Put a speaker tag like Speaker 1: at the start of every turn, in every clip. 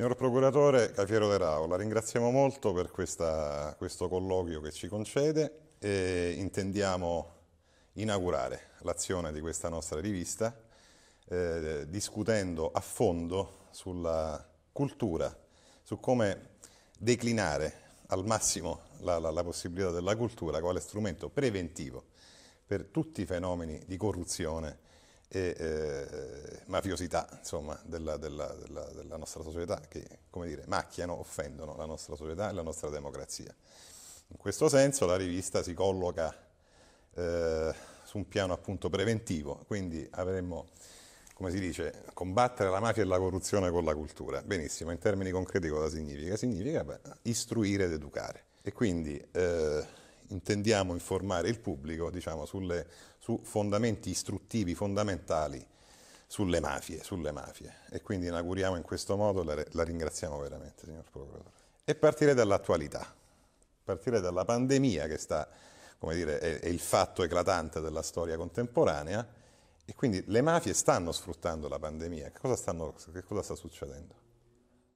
Speaker 1: Signor Procuratore Cafiero De Rao, la ringraziamo molto per questa, questo colloquio che ci concede e intendiamo inaugurare l'azione di questa nostra rivista eh, discutendo a fondo sulla cultura, su come declinare al massimo la, la, la, possibilità della cultura quale strumento preventivo per tutti i fenomeni di corruzione e eh, mafiosità insomma, della, della, della, della, nostra società che, come dire, macchiano, offendono la nostra società e la nostra democrazia. In questo senso la rivista si colloca eh, su un piano appunto preventivo, quindi avremmo, come si dice, combattere la mafia e la corruzione con la cultura. Benissimo, in termini concreti cosa significa? Significa beh, istruire ed educare. E quindi... Eh, intendiamo informare il pubblico diciamo, sulle, su fondamenti istruttivi fondamentali sulle mafie, sulle mafie, E quindi inauguriamo in questo modo, la, la ringraziamo veramente, signor Procuratore. E partire dall'attualità, partire dalla pandemia che sta, dire, è, è il fatto eclatante della storia contemporanea e quindi le mafie stanno sfruttando la pandemia. Che cosa, stanno, che cosa sta succedendo?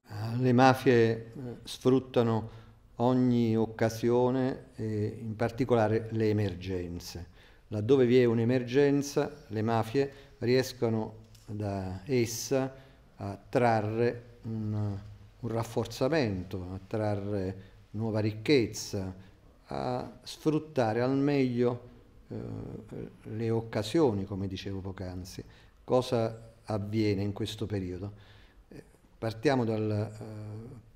Speaker 2: Ah, le mafie eh, sfruttano ogni occasione, eh, in particolare le emergenze. Laddove vi è un'emergenza, le mafie riescono da essa a trarre un, un rafforzamento, a trarre nuova ricchezza, a sfruttare al meglio eh, le occasioni, come dicevo poc'anzi. Cosa avviene in questo periodo? Eh, partiamo dal eh,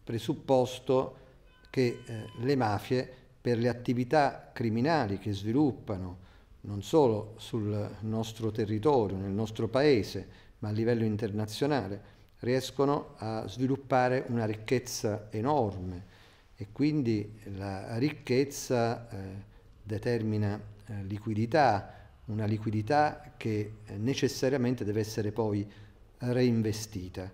Speaker 2: presupposto che eh, le mafie per le attività criminali che sviluppano non solo sul nostro territorio, nel nostro paese, ma a livello internazionale, riescono a sviluppare una ricchezza enorme e quindi la ricchezza eh, determina eh, liquidità, una liquidità che eh, necessariamente deve essere poi reinvestita.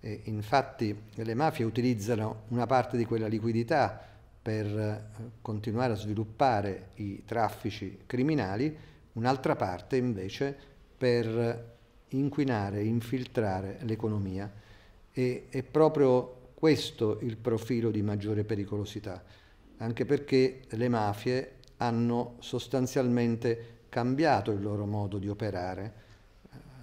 Speaker 2: E infatti le mafie utilizzano una parte di quella liquidità per eh, continuare a sviluppare i traffici criminali, un'altra parte invece per eh, inquinare, infiltrare l'economia. E è proprio questo il profilo di maggiore pericolosità, anche perché le mafie hanno sostanzialmente cambiato il loro modo di operare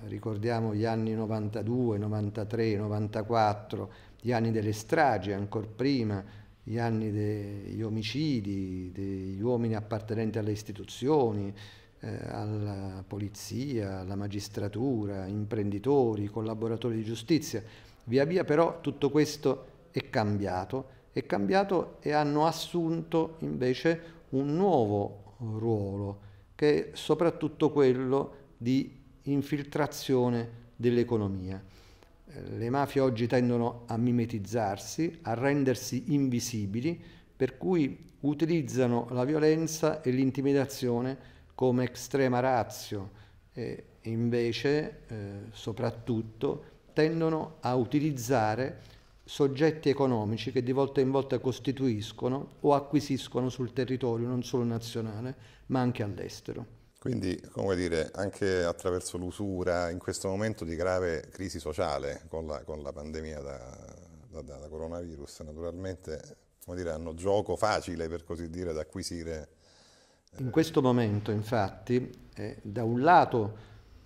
Speaker 2: ricordiamo gli anni 92, 93, 94, gli anni delle stragi, ancora prima, gli anni degli omicidi, degli uomini appartenenti alle istituzioni, eh, alla polizia, alla magistratura, imprenditori, collaboratori di giustizia. Via via però tutto questo è cambiato, è cambiato e hanno assunto invece un nuovo ruolo, che è soprattutto quello di infiltrazione dell'economia. Eh, le mafie oggi tendono a mimetizzarsi, a rendersi invisibili, per cui utilizzano la violenza e l'intimidazione come estrema razio e invece eh, soprattutto tendono a utilizzare soggetti economici che di volta in volta costituiscono o acquisiscono sul territorio non solo nazionale ma anche all'estero.
Speaker 1: Quindi, come dire, anche attraverso l'usura, in questo momento di grave crisi sociale con la, con la pandemia da, da, da, coronavirus, naturalmente, come dire, hanno gioco facile, per così dire, da acquisire.
Speaker 2: Eh, in questo momento, infatti, eh, da un lato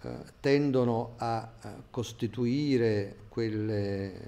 Speaker 2: eh, tendono a, costituire quelle eh,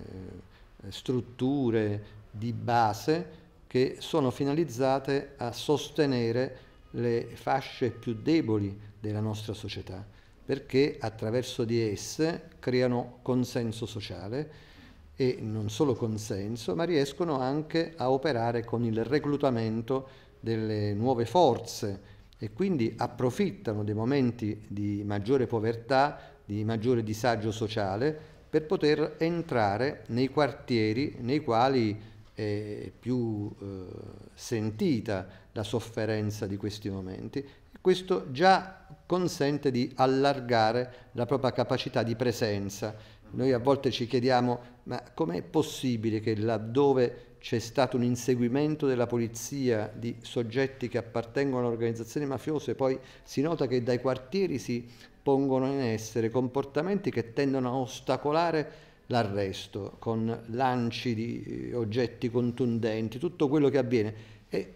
Speaker 2: strutture di base che sono finalizzate a sostenere le fasce più deboli della nostra società, perché attraverso di esse creano consenso sociale e non solo consenso, ma riescono anche a operare con il reclutamento delle nuove forze e quindi approfittano dei momenti di maggiore povertà, di maggiore disagio sociale, per poter entrare nei quartieri nei quali è più eh, sentita la sofferenza di questi momenti. Questo già consente di allargare la propria capacità di presenza. Noi a volte ci chiediamo, ma com'è possibile che laddove c'è stato un inseguimento della polizia di soggetti che appartengono a organizzazioni mafiose, poi si nota che dai quartieri si pongono in essere comportamenti che tendono a ostacolare l'arresto con lanci di oggetti contundenti, tutto quello che avviene. E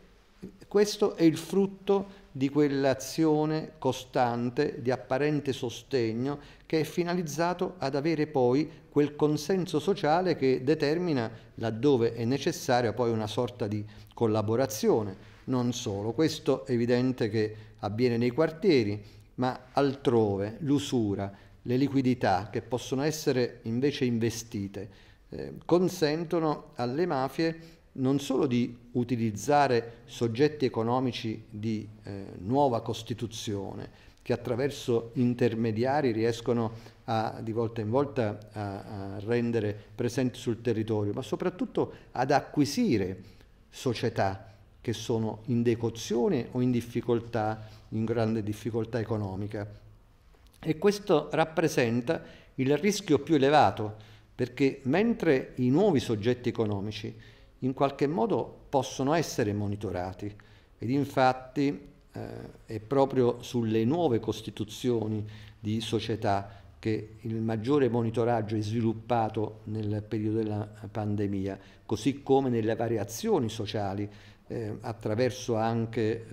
Speaker 2: questo è il frutto di quell'azione costante di apparente sostegno che è finalizzato ad avere poi quel consenso sociale che determina, laddove è necessaria, poi una sorta di collaborazione. Non solo, questo è evidente che avviene nei quartieri, ma altrove l'usura, le liquidità che possono essere invece investite, eh, consentono alle mafie non solo di utilizzare soggetti economici di eh, nuova costituzione, che attraverso intermediari riescono a, di volta in volta a, a rendere presenti sul territorio, ma soprattutto ad acquisire società che sono in decozione o in difficoltà, in grande difficoltà economica. E questo rappresenta il rischio più elevato, perché mentre i nuovi soggetti economici in qualche modo possono essere monitorati ed infatti eh, è proprio sulle nuove costituzioni di società che il maggiore monitoraggio è sviluppato nel periodo della pandemia, così come nelle variazioni sociali eh, attraverso anche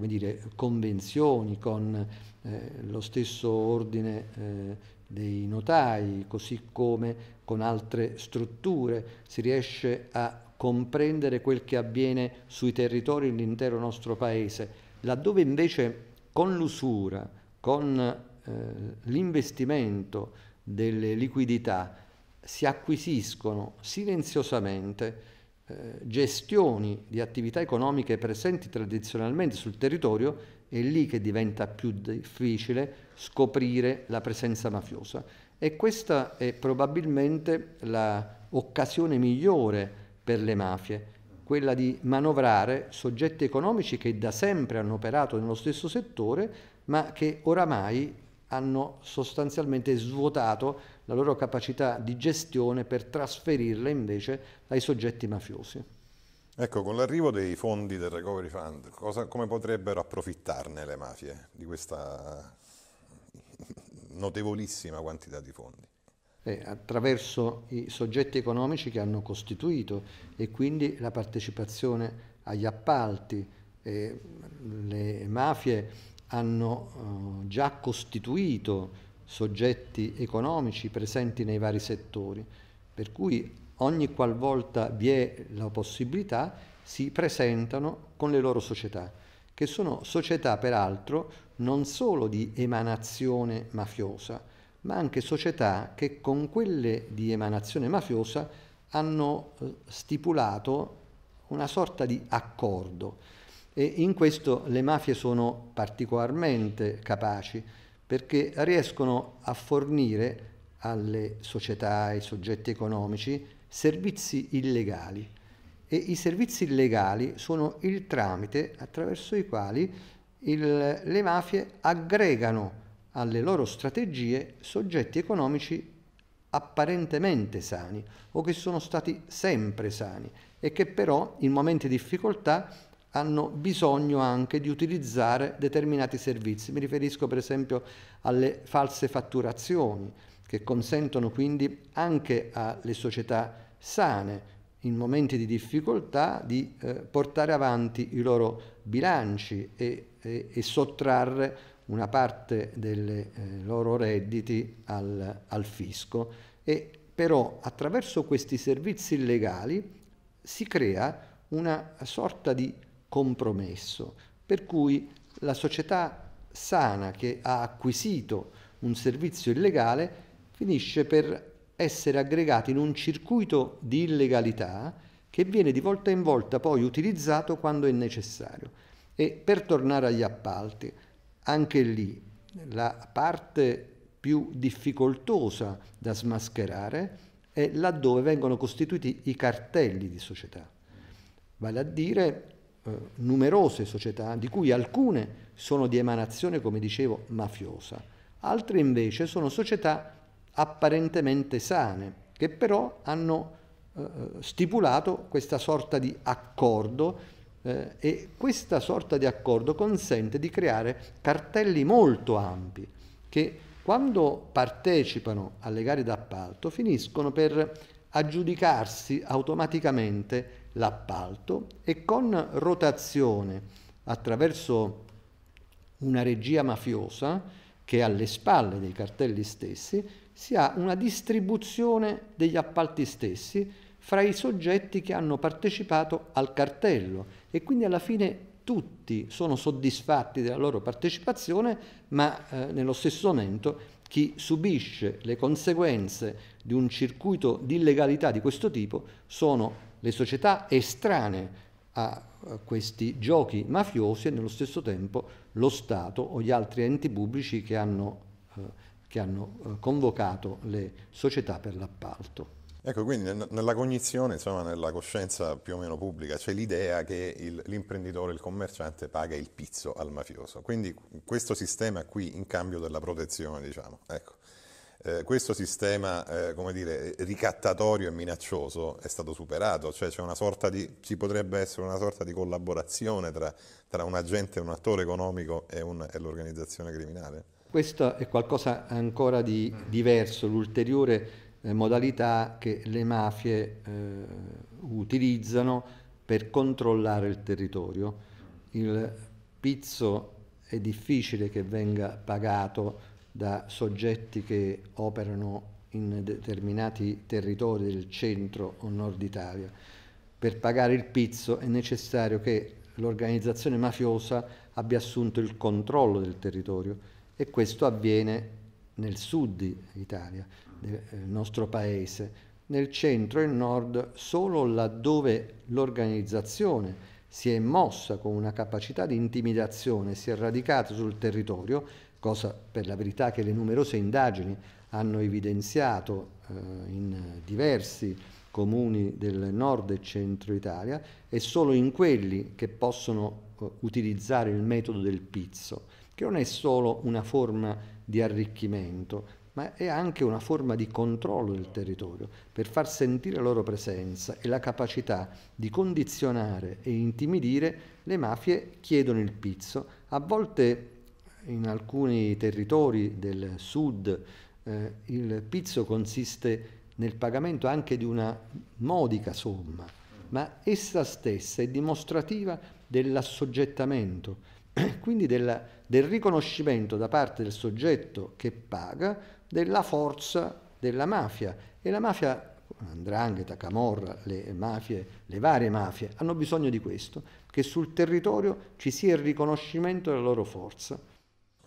Speaker 2: eh, dire, convenzioni con eh, lo stesso ordine eh, dei notai, così come con altre strutture si riesce a comprendere quel che avviene sui territori dell'intero nostro paese, laddove invece con l'usura, con eh, l'investimento delle liquidità si acquisiscono silenziosamente eh, gestioni di attività economiche presenti tradizionalmente sul territorio è lì che diventa più difficile scoprire la presenza mafiosa. E questa è probabilmente l'occasione migliore per le mafie, quella di manovrare soggetti economici che da sempre hanno operato nello stesso settore, ma che oramai hanno sostanzialmente svuotato la loro capacità di gestione per trasferirla invece ai soggetti mafiosi.
Speaker 1: Ecco, con l'arrivo dei fondi del Recovery Fund, cosa, come potrebbero approfittarne le mafie di questa notevolissima quantità di fondi?
Speaker 2: Eh, attraverso i soggetti economici che hanno costituito e quindi la partecipazione agli appalti. Eh, le mafie hanno eh, già costituito soggetti economici presenti nei vari settori, per cui ogni qualvolta vi è la possibilità, si presentano con le loro società, che sono società peraltro non solo di emanazione mafiosa, ma anche società che con quelle di emanazione mafiosa hanno eh, stipulato una sorta di accordo e in questo le mafie sono particolarmente capaci perché riescono a fornire alle società, ai soggetti economici, servizi illegali e i servizi illegali sono il tramite attraverso i quali il, le mafie aggregano alle loro strategie soggetti economici apparentemente sani o che sono stati sempre sani e che però in momenti di difficoltà hanno bisogno anche di utilizzare determinati servizi. Mi riferisco per esempio alle false fatturazioni, che consentono quindi anche alle società sane in momenti di difficoltà di eh, portare avanti i loro bilanci e, e, e sottrarre una parte dei eh, loro redditi al, al fisco e però attraverso questi servizi illegali si crea una sorta di compromesso per cui la società sana che ha acquisito un servizio illegale finisce per essere aggregato in un circuito di illegalità che viene di volta in volta poi utilizzato quando è necessario. E per tornare agli appalti, anche lì la parte più difficoltosa da smascherare è laddove vengono costituiti i cartelli di società, vale a dire eh, numerose società, di cui alcune sono di emanazione, come dicevo, mafiosa, altre invece sono società apparentemente sane, che però hanno eh, stipulato questa sorta di accordo eh, e questa sorta di accordo consente di creare cartelli molto ampi che quando partecipano alle gare d'appalto finiscono per aggiudicarsi automaticamente l'appalto e con rotazione attraverso una regia mafiosa che è alle spalle dei cartelli stessi si ha una distribuzione degli appalti stessi fra i soggetti che hanno partecipato al cartello e quindi alla fine tutti sono soddisfatti della loro partecipazione, ma eh, nello stesso momento chi subisce le conseguenze di un circuito di illegalità di questo tipo sono le società estranee a questi giochi mafiosi e nello stesso tempo lo Stato o gli altri enti pubblici che hanno eh, che hanno eh, convocato le società per l'appalto.
Speaker 1: Ecco, quindi nella cognizione, insomma, nella coscienza più o meno pubblica, c'è l'idea che il, l'imprenditore, il commerciante paga il pizzo al mafioso. Quindi questo sistema qui in cambio della protezione, diciamo, ecco, eh, questo sistema, eh, come dire, ricattatorio e minaccioso è stato superato, cioè di, ci potrebbe essere una sorta di collaborazione tra, tra un agente, un attore economico e, un, e l'organizzazione criminale?
Speaker 2: Questo è qualcosa ancora di mm. diverso, l'ulteriore eh, modalità che le mafie eh, utilizzano per controllare il territorio. Il pizzo è difficile che venga pagato da soggetti che operano in determinati territori del centro o nord Italia. Per pagare il pizzo è necessario che l'organizzazione mafiosa abbia assunto il controllo del territorio e questo avviene nel sud Italia, nel eh, nostro paese, nel centro e nord solo laddove l'organizzazione si è mossa con una capacità di intimidazione, si è radicata sul territorio, cosa per la verità che le numerose indagini hanno evidenziato eh, in diversi comuni del nord e centro Italia, e solo in quelli che possono eh, utilizzare il metodo del pizzo che non è solo una forma di arricchimento, ma è anche una forma di controllo del territorio per far sentire la loro presenza e la capacità di condizionare e intimidire le mafie chiedono il pizzo. A volte in alcuni territori del sud eh, il pizzo consiste nel pagamento anche di una modica somma, ma essa stessa è dimostrativa dell'assoggettamento quindi della, del riconoscimento da parte del soggetto che paga della forza della mafia. E la mafia, Andrangheta, Camorra, le, mafie, le varie mafie, hanno bisogno di questo,
Speaker 1: che sul territorio ci sia il riconoscimento della loro forza.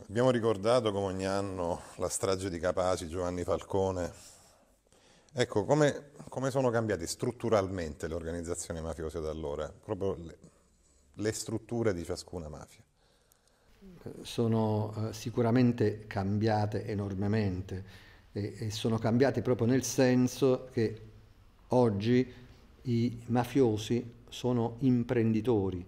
Speaker 1: Abbiamo ricordato come ogni anno la strage di Capaci, Giovanni Falcone. Ecco, come, come sono cambiate strutturalmente le organizzazioni mafiose da allora? Proprio le, le strutture di ciascuna mafia
Speaker 2: sono eh, sicuramente cambiate enormemente e, e sono cambiate proprio nel senso che oggi i mafiosi sono imprenditori,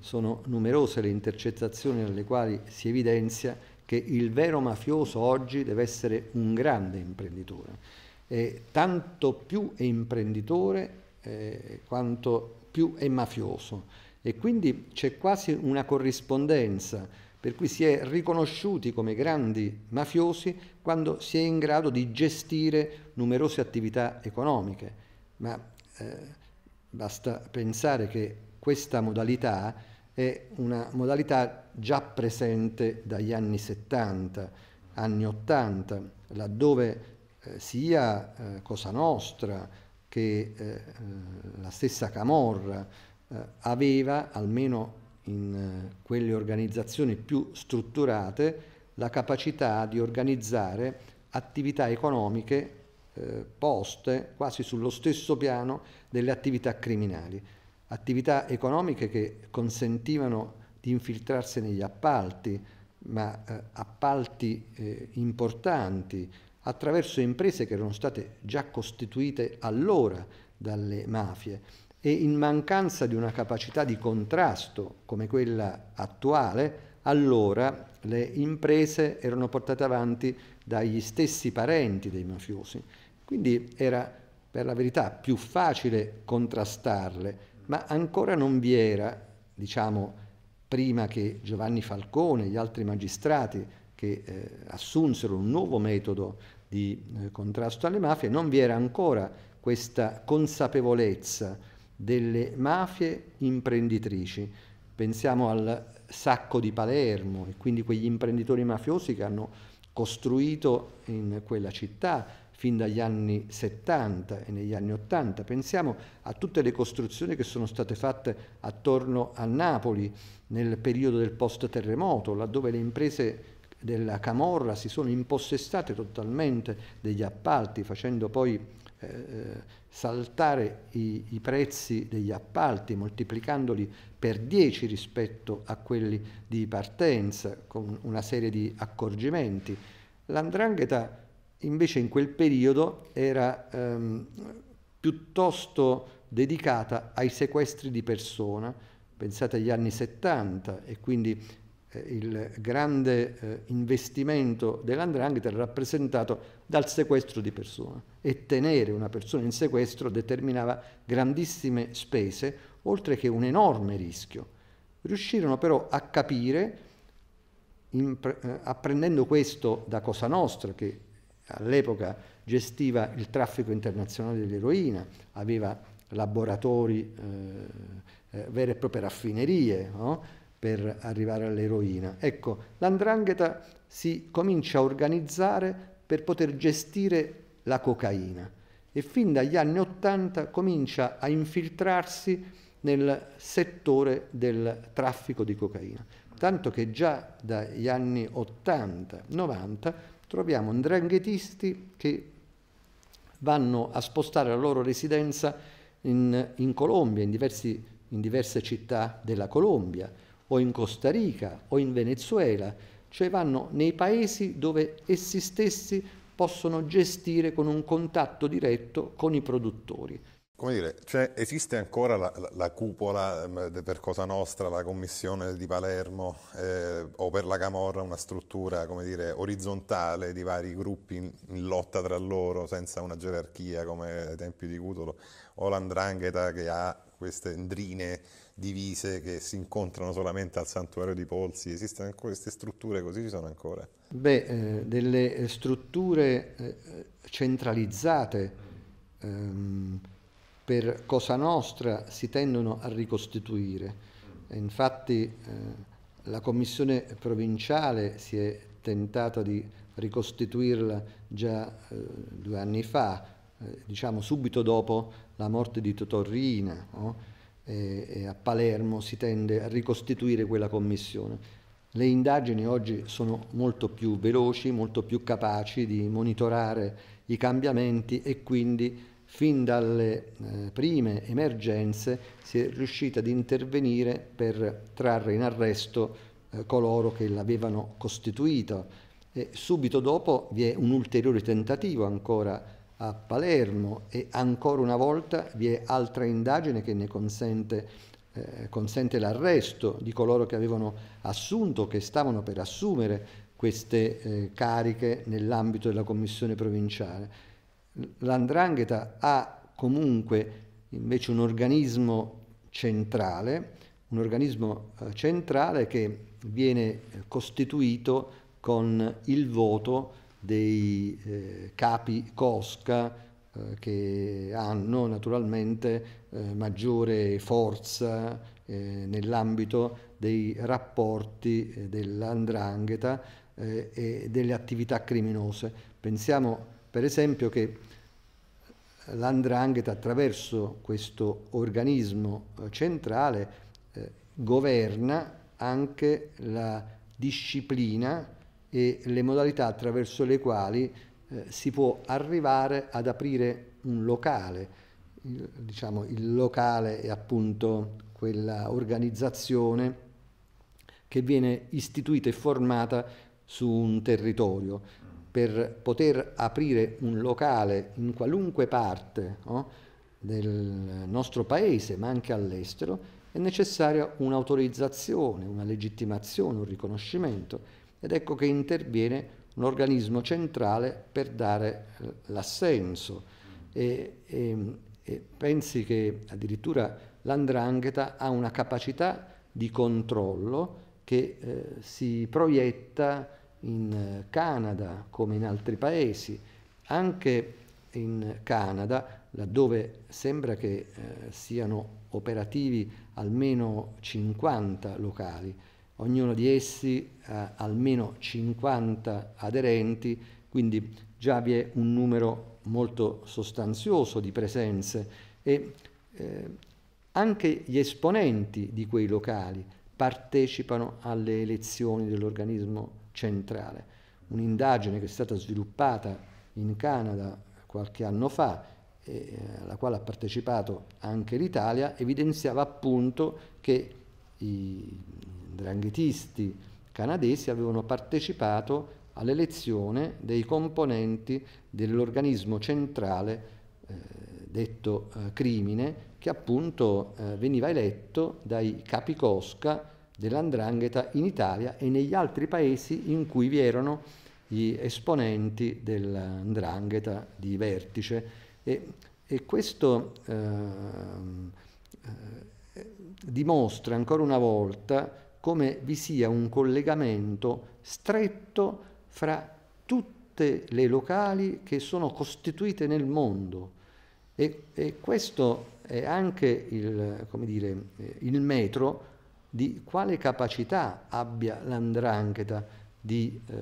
Speaker 2: sono numerose le intercettazioni nelle quali si evidenzia che il vero mafioso oggi deve essere un grande imprenditore. E tanto più è imprenditore eh, quanto più è mafioso e quindi c'è quasi una corrispondenza per cui si è riconosciuti come grandi mafiosi quando si è in grado di gestire numerose attività economiche, ma eh, basta pensare che questa modalità è una modalità già presente dagli anni 70, anni 80, laddove eh, sia eh, Cosa Nostra che eh, eh, la stessa Camorra eh, aveva almeno in eh, quelle organizzazioni più strutturate la capacità di organizzare attività economiche eh, poste quasi sullo stesso piano delle attività criminali, attività economiche che consentivano di infiltrarsi negli appalti, ma eh, appalti eh, importanti attraverso imprese che erano state già costituite allora dalle mafie e in mancanza di una capacità di contrasto come quella attuale, allora le imprese erano portate avanti dagli stessi parenti dei mafiosi. Quindi era per la verità più facile contrastarle, ma ancora non vi era, diciamo, prima che Giovanni Falcone e gli altri magistrati che eh, assunsero un nuovo metodo di eh, contrasto alle mafie, non vi era ancora questa consapevolezza delle mafie imprenditrici. Pensiamo al sacco di Palermo e quindi quegli imprenditori mafiosi che hanno costruito in quella città fin dagli anni 70 e negli anni 80. Pensiamo a tutte le costruzioni che sono state fatte attorno a Napoli nel periodo del post-terremoto, laddove le imprese della Camorra si sono impossessate totalmente degli appalti, facendo poi eh, eh saltare i, i, prezzi degli appalti moltiplicandoli per 10 rispetto a quelli di partenza con una serie di accorgimenti. L'andrangheta invece in quel periodo era ehm, piuttosto dedicata ai sequestri di persona, pensate agli anni 70 e quindi eh, il grande eh, investimento dell'andrangheta è rappresentato dal sequestro di persona e tenere una persona in sequestro determinava grandissime spese, oltre che un enorme rischio. Riuscirono però a capire, in, eh, apprendendo questo da Cosa Nostra, che all'epoca gestiva il traffico internazionale dell'eroina, aveva laboratori, eh, eh vere e proprie raffinerie no? per arrivare all'eroina. Ecco, l'andrangheta si comincia a organizzare per poter gestire la cocaina e fin dagli anni Ottanta comincia a infiltrarsi nel settore del traffico di cocaina. Tanto che già dagli anni 80-90 troviamo ndranghetisti che vanno a spostare la loro residenza in, in Colombia, in, diversi, in diverse città della Colombia, o in Costa Rica, o in Venezuela, cioè vanno nei paesi dove essi stessi possono gestire con un contatto diretto con
Speaker 1: i produttori. Come dire, cioè, esiste ancora la, la, cupola ehm, per Cosa Nostra, la commissione di Palermo eh, o per la Camorra, una struttura dire, orizzontale di vari gruppi in, in, lotta tra loro senza una gerarchia come ai tempi di Cutolo o l'andrangheta che ha queste ndrine divise che si incontrano solamente al santuario di Polsi, esistono ancora queste strutture così ci sono ancora?
Speaker 2: Beh, eh, delle eh, strutture eh, centralizzate ehm, per Cosa Nostra si tendono a ricostituire. Infatti eh, la commissione provinciale si è tentata di ricostituirla già eh, due anni fa, eh, diciamo subito dopo la morte di Totorrina. No? e, e a Palermo si tende a ricostituire quella commissione. Le indagini oggi sono molto più veloci, molto più capaci di monitorare i cambiamenti e quindi fin dalle eh, prime emergenze si è riuscita ad intervenire per trarre in arresto eh, coloro che l'avevano costituita e subito dopo vi è un ulteriore tentativo ancora a Palermo e ancora una volta vi è altra indagine che ne consente, eh, consente l'arresto di coloro che avevano assunto, che stavano per assumere queste eh, cariche nell'ambito della commissione provinciale. L'andrangheta ha comunque invece un organismo centrale, un organismo eh, centrale che viene eh, costituito con il voto dei eh, capi cosca eh, che hanno naturalmente eh, maggiore forza eh, nell'ambito dei rapporti eh, dell'andrangheta e delle attività criminose. Pensiamo per esempio che l'andrangheta attraverso questo organismo centrale governa anche la disciplina e le modalità attraverso le quali eh, si può arrivare ad aprire un locale. Il, diciamo, il locale è appunto quella organizzazione che viene istituita e formata su un territorio. Per poter aprire un locale in qualunque parte no, del nostro paese, ma anche all'estero, è necessaria un'autorizzazione, una legittimazione, un riconoscimento ed ecco che interviene un organismo centrale per dare eh, l'assenso. E, e, ehm, e pensi che addirittura l'andrangheta ha una capacità di controllo che eh, si proietta in eh, Canada come in altri paesi. Anche in Canada, laddove sembra che eh, siano operativi almeno 50 locali, ognuno di essi ha almeno 50 aderenti, quindi già vi è un numero molto sostanzioso di presenze e eh, anche gli esponenti di quei locali partecipano alle elezioni dell'organismo centrale. Un'indagine che è stata sviluppata in Canada qualche anno fa, eh, alla quale ha partecipato anche l'Italia, evidenziava appunto che i dranghetisti canadesi avevano partecipato all'elezione dei componenti dell'organismo centrale eh, detto eh, crimine che appunto eh, veniva eletto dai capi cosca dell'andrangheta in Italia e negli altri paesi in cui vi erano gli esponenti dell'andrangheta di vertice e, e questo ehm, eh, dimostra ancora una volta come vi sia un collegamento stretto fra tutte le locali che sono costituite nel mondo. E, e questo è anche il, dire, il metro di quale capacità abbia l'andrangheta di, eh,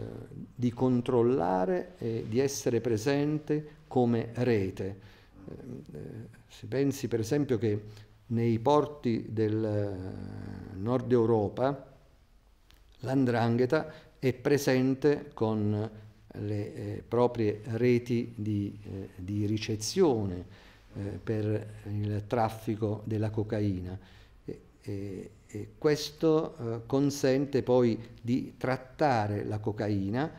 Speaker 2: di, controllare e di essere presente come rete. Eh, eh se pensi per esempio che nei porti del eh, nord Europa l'andrangheta è presente con le eh, proprie reti di, eh, di ricezione eh, per il traffico della cocaina. E, e, e questo eh, consente poi di trattare la cocaina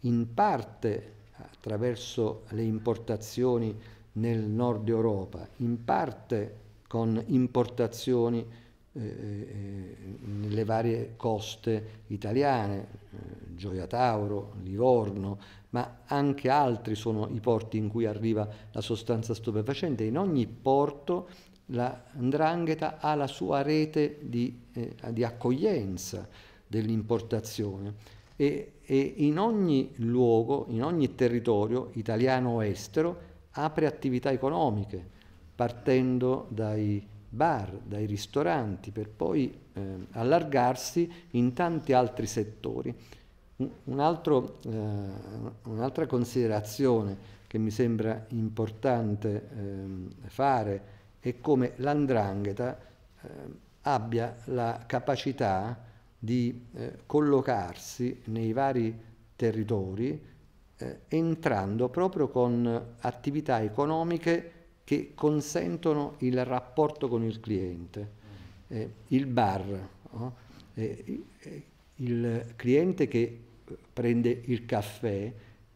Speaker 2: in parte attraverso le importazioni nel nord Europa, in parte con importazioni eh, eh, nelle varie coste italiane, eh, Gioia Tauro, Livorno, ma anche altri sono i porti in cui arriva la sostanza stupefacente. In ogni porto la Ndrangheta ha la sua rete di, eh, di accoglienza dell'importazione e, e in ogni luogo, in ogni territorio italiano o estero, apre attività economiche partendo dai bar, dai ristoranti, per poi eh, allargarsi in tanti altri settori. Un altro, eh, un'altra considerazione che mi sembra importante eh, fare è come l'andrangheta ehm, abbia la capacità di eh, collocarsi nei vari territori eh, entrando proprio con attività economiche che consentono il rapporto con il cliente. Eh, il bar, oh, eh, eh il cliente che eh, prende il caffè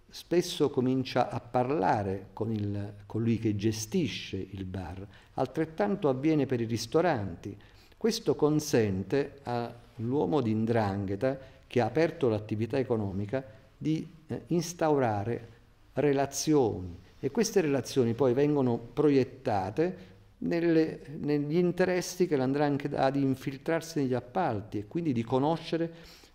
Speaker 2: spesso comincia a parlare con il, colui che gestisce il bar, altrettanto avviene per i ristoranti. Questo consente all'uomo di indrangheta che ha aperto l'attività economica di eh, instaurare relazioni, e queste relazioni poi vengono proiettate nelle, negli interessi che l'andrangheta ha di infiltrarsi negli appalti e quindi di conoscere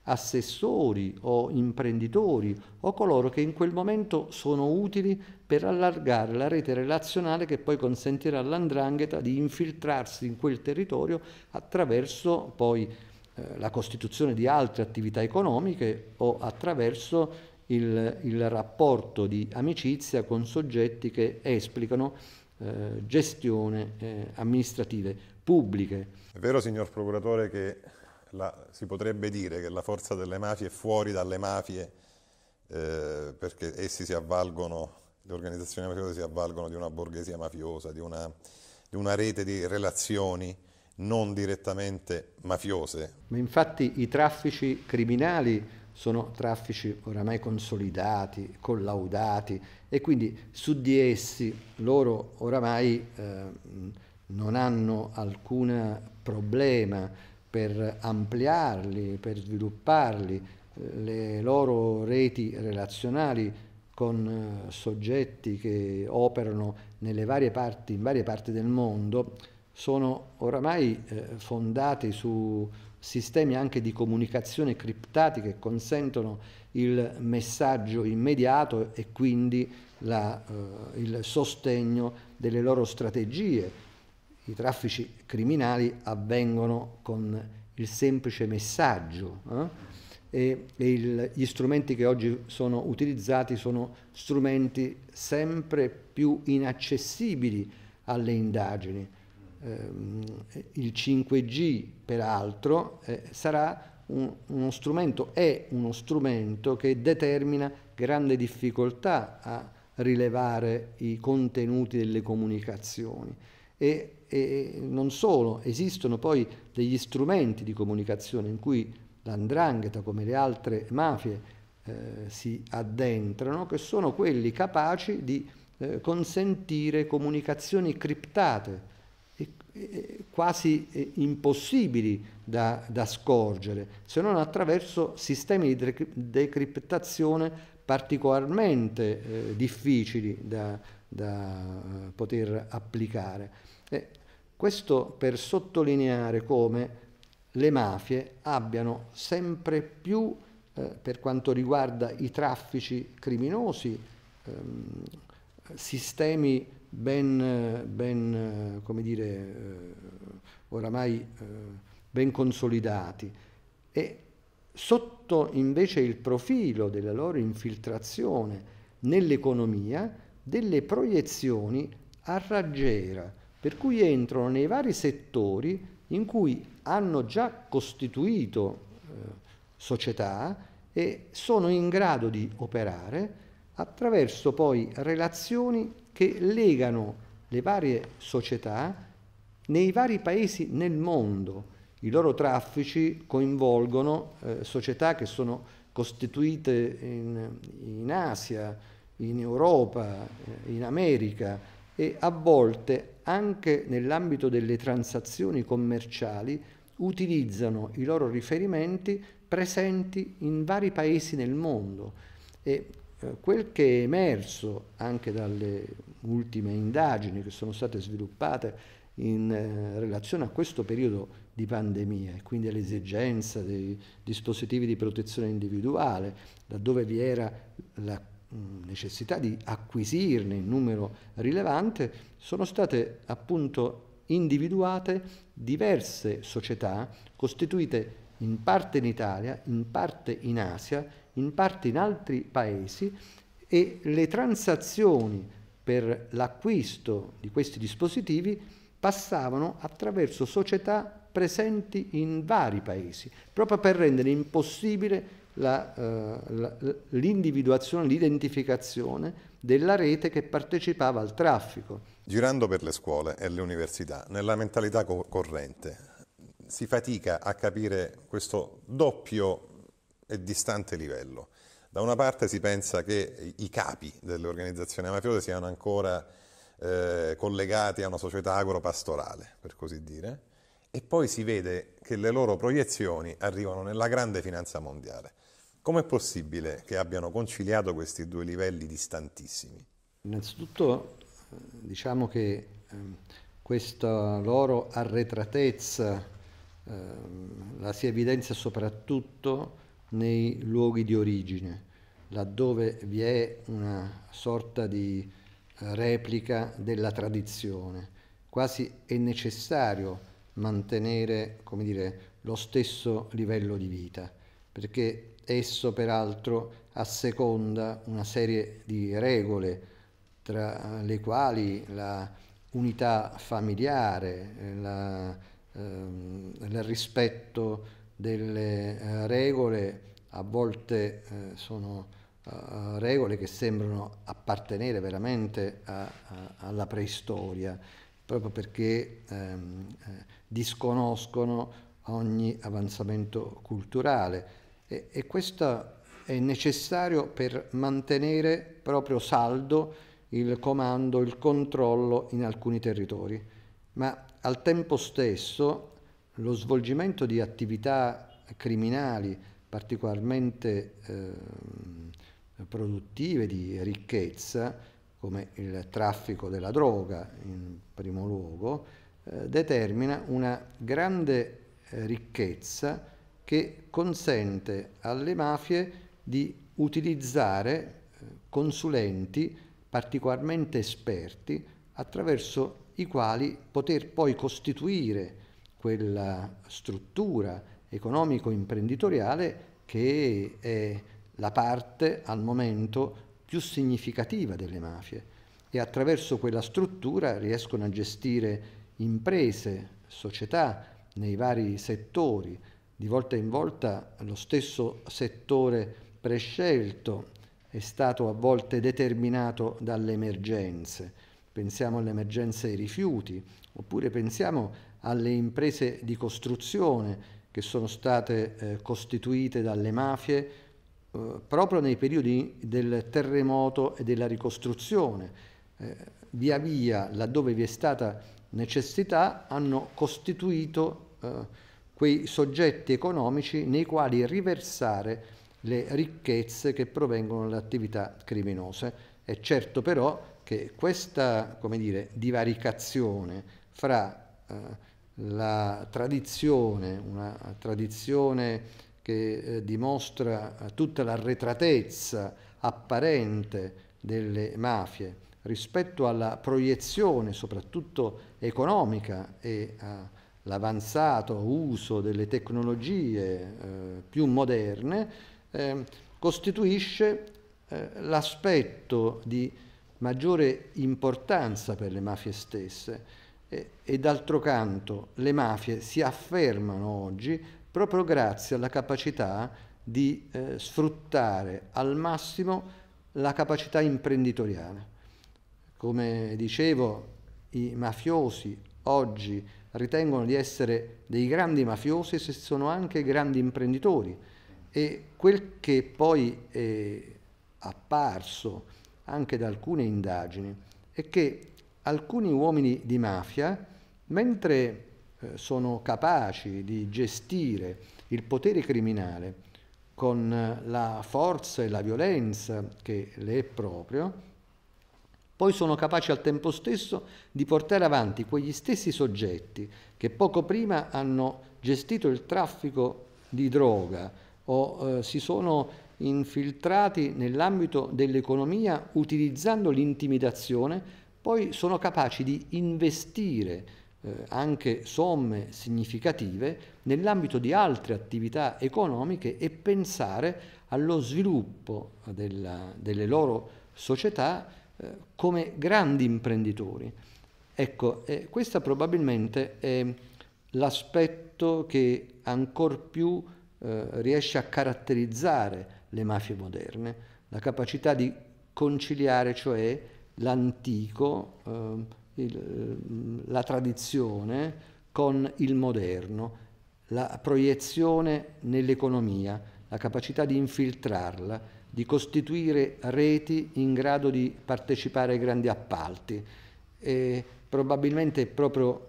Speaker 2: assessori o imprenditori o coloro che in quel momento sono utili per allargare la rete relazionale che poi consentirà all'andrangheta di infiltrarsi in quel territorio attraverso poi eh, la costituzione di altre attività economiche o attraverso il, il rapporto di amicizia con soggetti che esplicano eh, gestione eh, amministrative pubbliche.
Speaker 1: È vero, signor Procuratore, che la, si potrebbe dire che la forza delle mafie è fuori dalle mafie eh, perché essi si avvalgono, le organizzazioni mafiose si avvalgono di una borghesia mafiosa, di una, di una rete di relazioni non direttamente mafiose.
Speaker 2: Ma infatti i traffici criminali sono traffici oramai consolidati, collaudati e quindi su di essi loro oramai eh, non hanno alcun problema per ampliarli, per svilupparli, eh, le loro reti relazionali con eh, soggetti che operano varie parti, in varie parti del mondo sono oramai eh, fondati su sistemi anche di comunicazione criptati che consentono il messaggio immediato e quindi la, eh, il sostegno delle loro strategie. I traffici criminali avvengono con il semplice messaggio eh? e, e il, gli strumenti che oggi sono utilizzati sono strumenti sempre più inaccessibili alle indagini Ehm, il 5G, peraltro, eh, sarà un, uno strumento, è uno strumento che determina grande difficoltà a rilevare i contenuti delle comunicazioni. E, e non solo, esistono poi degli strumenti di comunicazione in cui l'andrangheta, come le altre mafie, eh, si addentrano, che sono quelli capaci di eh, consentire comunicazioni criptate, eh, quasi eh, impossibili da, da, scorgere, se non attraverso sistemi di decriptazione particolarmente eh, difficili da, da, eh, poter applicare. E questo per sottolineare come le mafie abbiano sempre più, eh, per quanto riguarda i traffici criminosi, ehm, sistemi ben, ben come dire, eh, oramai eh, ben consolidati e sotto invece il profilo della loro infiltrazione nell'economia delle proiezioni a raggiera, per cui entrano nei vari settori in cui hanno già costituito eh, società e sono in grado di operare attraverso poi relazioni che legano le varie società nei vari paesi nel mondo. I loro traffici coinvolgono eh, società che sono costituite in, in Asia, in Europa, eh, in America e a volte anche nell'ambito delle transazioni commerciali utilizzano i loro riferimenti presenti in vari paesi nel mondo e eh, quel che è emerso anche dalle ultime indagini che sono state sviluppate in eh, relazione a questo periodo di pandemia e quindi all'esigenza dei dispositivi di protezione individuale, laddove vi era la mm, necessità di acquisirne in numero rilevante, sono state appunto individuate diverse società costituite in parte in Italia, in parte in Asia, in parte in altri paesi e le transazioni per l'acquisto di questi dispositivi passavano attraverso società presenti in vari paesi, proprio per rendere impossibile eh, l'individuazione, l'identificazione della rete che partecipava al traffico.
Speaker 1: Girando per le scuole e le università, nella mentalità co corrente, si fatica a capire questo doppio e distante livello. Da una parte si pensa che i capi delle organizzazioni mafiose siano ancora eh, collegati a una società agropastorale, per così dire, e poi si vede che le loro proiezioni arrivano nella grande finanza mondiale. Com'è possibile che abbiano conciliato questi due livelli distantissimi? Innanzitutto eh, diciamo che
Speaker 2: ehm, questa loro arretratezza eh, la si evidenzia soprattutto nei luoghi di origine, laddove vi è una sorta di eh, replica della tradizione. Quasi è necessario mantenere dire, lo stesso livello di vita, perché esso peraltro asseconda una serie di regole, tra le quali la unità familiare, eh, la, ehm, il rispetto delle eh, regole, a volte eh, sono eh, regole che sembrano appartenere veramente a, a, alla preistoria, proprio perché ehm, disconoscono ogni avanzamento culturale e, e, questo è necessario per mantenere proprio saldo il comando, il controllo in alcuni territori, ma al tempo stesso lo svolgimento di attività criminali particolarmente eh, produttive di ricchezza, come il traffico della droga in primo luogo, eh, determina una grande eh, ricchezza che consente alle mafie di utilizzare eh, consulenti particolarmente esperti attraverso i quali poter poi costituire quella struttura economico-imprenditoriale che è la parte al momento più significativa delle mafie e attraverso quella struttura riescono a gestire imprese, società nei vari settori, di volta in volta lo stesso settore prescelto è stato a volte determinato dalle emergenze. Pensiamo alle emergenze rifiuti, oppure pensiamo alle imprese di costruzione che sono state eh, costituite dalle mafie eh, proprio nei periodi del terremoto e della ricostruzione. Eh, via via, laddove vi è stata necessità, hanno costituito eh, quei soggetti economici nei quali riversare le ricchezze che provengono dalle attività criminose. È certo però che questa come dire, divaricazione fra eh, la tradizione, una tradizione che eh, dimostra eh, tutta l'arretratezza apparente delle mafie rispetto alla proiezione soprattutto economica e all'avanzato eh, uso delle tecnologie eh, più moderne, ehm, eh, costituisce l'aspetto di maggiore importanza per le mafie stesse e, eh, d'altro canto le mafie si affermano oggi proprio grazie alla capacità di eh, sfruttare al massimo la capacità imprenditoriale. Come dicevo, i mafiosi oggi ritengono di essere dei grandi mafiosi se sono anche grandi imprenditori e quel che poi è apparso anche da alcune indagini è che alcuni uomini di mafia, mentre eh, sono capaci di gestire il potere criminale con eh, la forza e la violenza che le è proprio, poi sono capaci al tempo stesso di portare avanti quegli stessi soggetti che poco prima hanno gestito il traffico di droga o eh, si sono infiltrati nell'ambito dell'economia utilizzando l'intimidazione poi sono capaci di investire eh, anche somme significative nell'ambito di altre attività economiche e pensare allo sviluppo della, delle loro società eh, come grandi imprenditori. Ecco, eh, questo probabilmente è l'aspetto che ancor più eh, riesce a caratterizzare le mafie moderne, la capacità di conciliare cioè l'antico, eh, il, ehm, la tradizione con il moderno, la proiezione nell'economia, la capacità di infiltrarla, di costituire reti in grado di partecipare ai grandi appalti. E probabilmente è proprio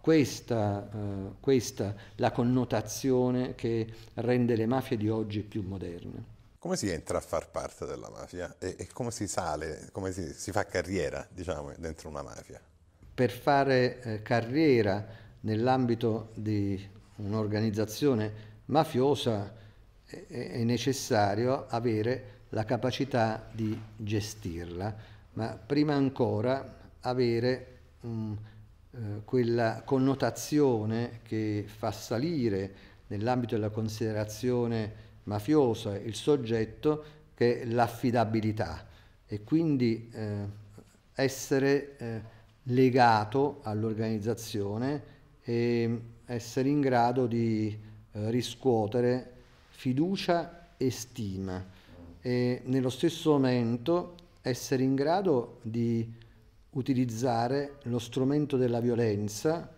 Speaker 2: questa, eh, questa la connotazione che rende le mafie di oggi più moderne.
Speaker 1: Come si entra a far parte della mafia e, e come si sale, come si, si, fa carriera, diciamo, dentro una mafia?
Speaker 2: Per fare eh, carriera nell'ambito di un'organizzazione mafiosa è, è necessario avere la capacità di gestirla, ma prima ancora avere mh, mm, eh, quella connotazione che fa salire nell'ambito della considerazione mafiosa il soggetto che l'affidabilità e quindi eh, essere eh, legato all'organizzazione e essere in grado di eh, riscuotere fiducia e stima e nello stesso momento essere in grado di utilizzare lo strumento della violenza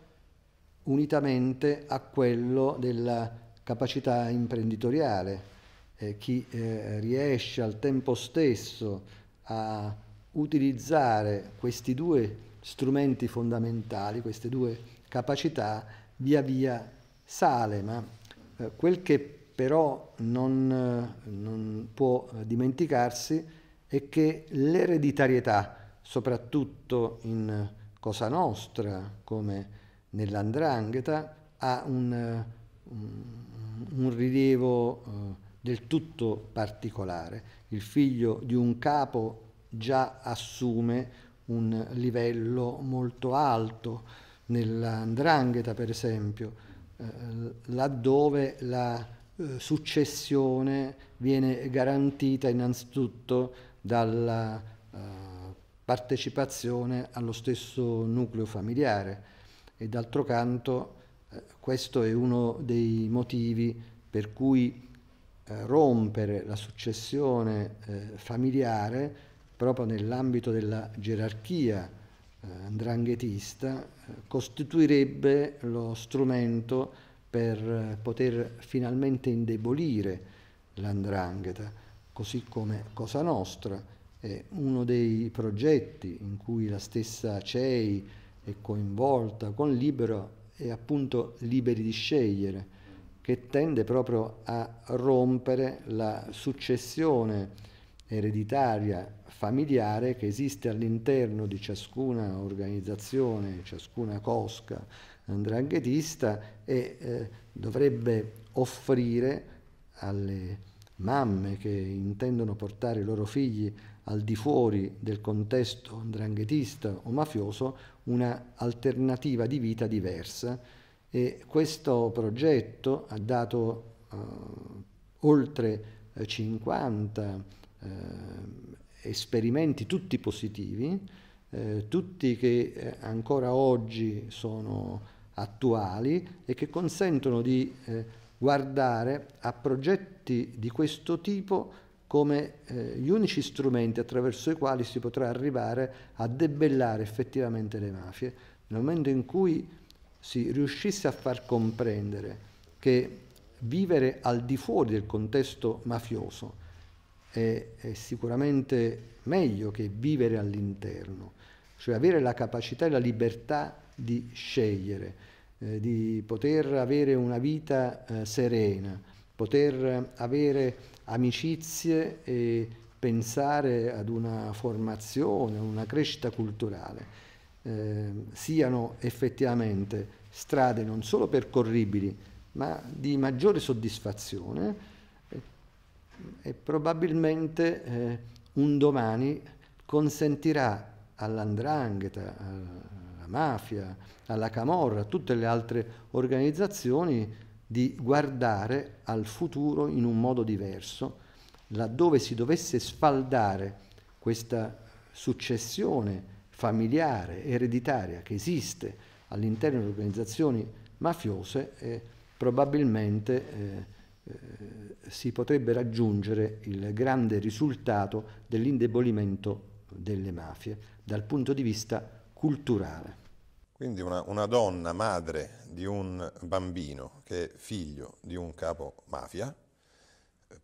Speaker 2: unitamente a quello della capacità imprenditoriale, eh, chi eh, riesce al tempo stesso a utilizzare questi due strumenti fondamentali, queste due capacità, via via sale, ma eh, quel che però non, eh, non può dimenticarsi è che l'ereditarietà, soprattutto in Cosa Nostra, come nell'Andrangheta, ha un, eh, un un rilievo eh, del tutto particolare. Il figlio di un capo già assume un livello molto alto nell'andrangheta, per esempio, eh, laddove la eh, successione viene garantita innanzitutto dalla eh, partecipazione allo stesso nucleo familiare e d'altro canto questo è uno dei motivi per cui eh, rompere la successione eh, familiare proprio nell'ambito della gerarchia eh, andranghetista costituirebbe lo strumento per poter finalmente indebolire l'andrangheta, così come Cosa Nostra è uno dei progetti in cui la stessa CEI è coinvolta con Libero e appunto liberi di scegliere, che tende proprio a rompere la successione ereditaria familiare che esiste all'interno di ciascuna organizzazione, ciascuna cosca andranghetista e eh, dovrebbe offrire alle mamme che intendono portare i loro figli al di fuori del contesto andranghetista o mafioso un'alternativa di vita diversa e questo progetto ha dato eh, oltre 50 eh, eh, esperimenti, tutti positivi, eh, tutti che eh, ancora oggi sono attuali e che consentono di eh, guardare a progetti di questo tipo come eh, gli unici strumenti attraverso i quali si potrà arrivare a debellare effettivamente le mafie. Nel momento in cui si riuscisse a far comprendere che vivere al di fuori del contesto mafioso è, è sicuramente meglio che vivere all'interno, cioè avere la capacità e la libertà di scegliere, eh, di poter avere una vita eh, serena, poter avere amicizie e pensare ad una formazione, una crescita culturale, eh, siano effettivamente strade non solo percorribili, ma di maggiore soddisfazione e, eh, e probabilmente eh, un domani consentirà all'andrangheta, alla mafia, alla camorra, a tutte le altre organizzazioni di guardare al futuro in un modo diverso, laddove si dovesse sfaldare questa successione familiare, ereditaria che esiste all'interno delle organizzazioni mafiose, eh, probabilmente eh, eh, si potrebbe raggiungere il grande risultato dell'indebolimento delle mafie dal punto di vista culturale.
Speaker 1: Quindi una, una, donna madre di un bambino che è figlio di un capo mafia,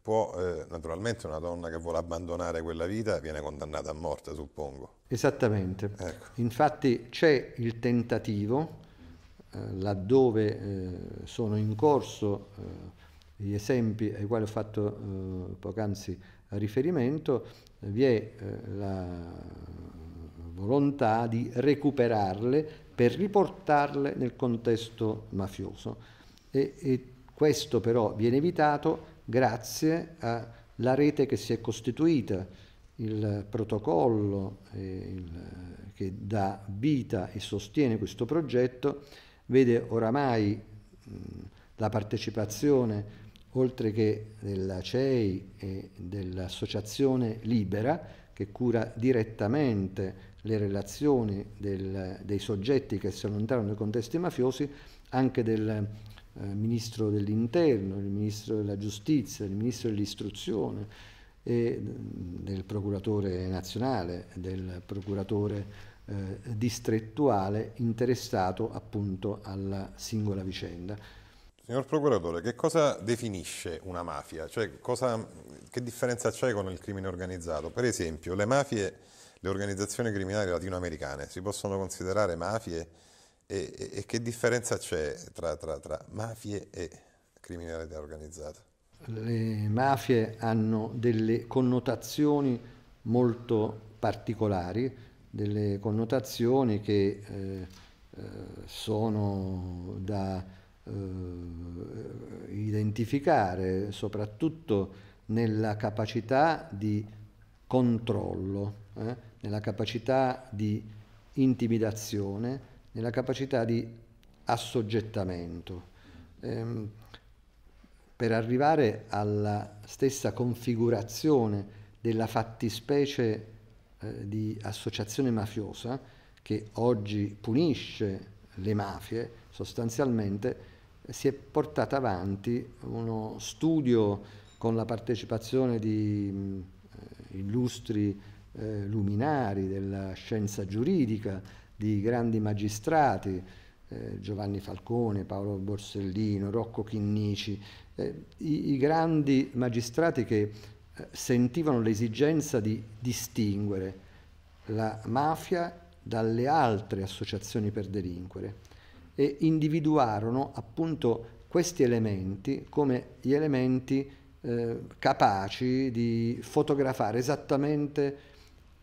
Speaker 1: può, eh, naturalmente una donna che vuole abbandonare quella vita viene condannata a morte, suppongo.
Speaker 2: Esattamente. Ecco. Infatti c'è il tentativo, eh, laddove eh, sono in corso eh, gli esempi ai quali ho fatto eh, poc'anzi riferimento, vi è eh, la volontà di recuperarle per riportarle nel contesto mafioso. E, e questo però viene evitato grazie alla rete che si è costituita, il protocollo eh, il, che dà vita e sostiene questo progetto vede oramai mh, la partecipazione oltre che della CEI e dell'Associazione Libera che cura direttamente le relazioni del, dei soggetti che si allontanano dai contesti mafiosi, anche del eh, ministro dell'interno, del ministro della giustizia, del ministro dell'istruzione, e mm, del procuratore nazionale, del procuratore eh, distrettuale interessato appunto alla singola vicenda.
Speaker 1: Signor procuratore, che cosa definisce una mafia? Cioè, cosa, che differenza c'è con il crimine organizzato? Per esempio, le mafie le organizzazioni criminali latinoamericane si possono considerare mafie e, e, e che differenza c'è tra, tra, tra mafie e criminalità organizzata?
Speaker 2: Le mafie hanno delle connotazioni molto particolari, delle connotazioni che eh, eh sono da eh, identificare soprattutto nella capacità di controllo. Eh? nella capacità di intimidazione, nella capacità di assoggettamento. Ehm, per arrivare alla stessa configurazione della fattispecie eh, di associazione mafiosa che oggi punisce le mafie, sostanzialmente si è portato avanti uno studio con la partecipazione di mm, eh, illustri eh, luminari della scienza giuridica, di grandi magistrati, eh, Giovanni Falcone, Paolo Borsellino, Rocco Chinnici, eh, i, i, grandi magistrati che eh, sentivano l'esigenza di distinguere la mafia dalle altre associazioni per delinquere e individuarono appunto questi elementi come gli elementi eh, capaci di fotografare esattamente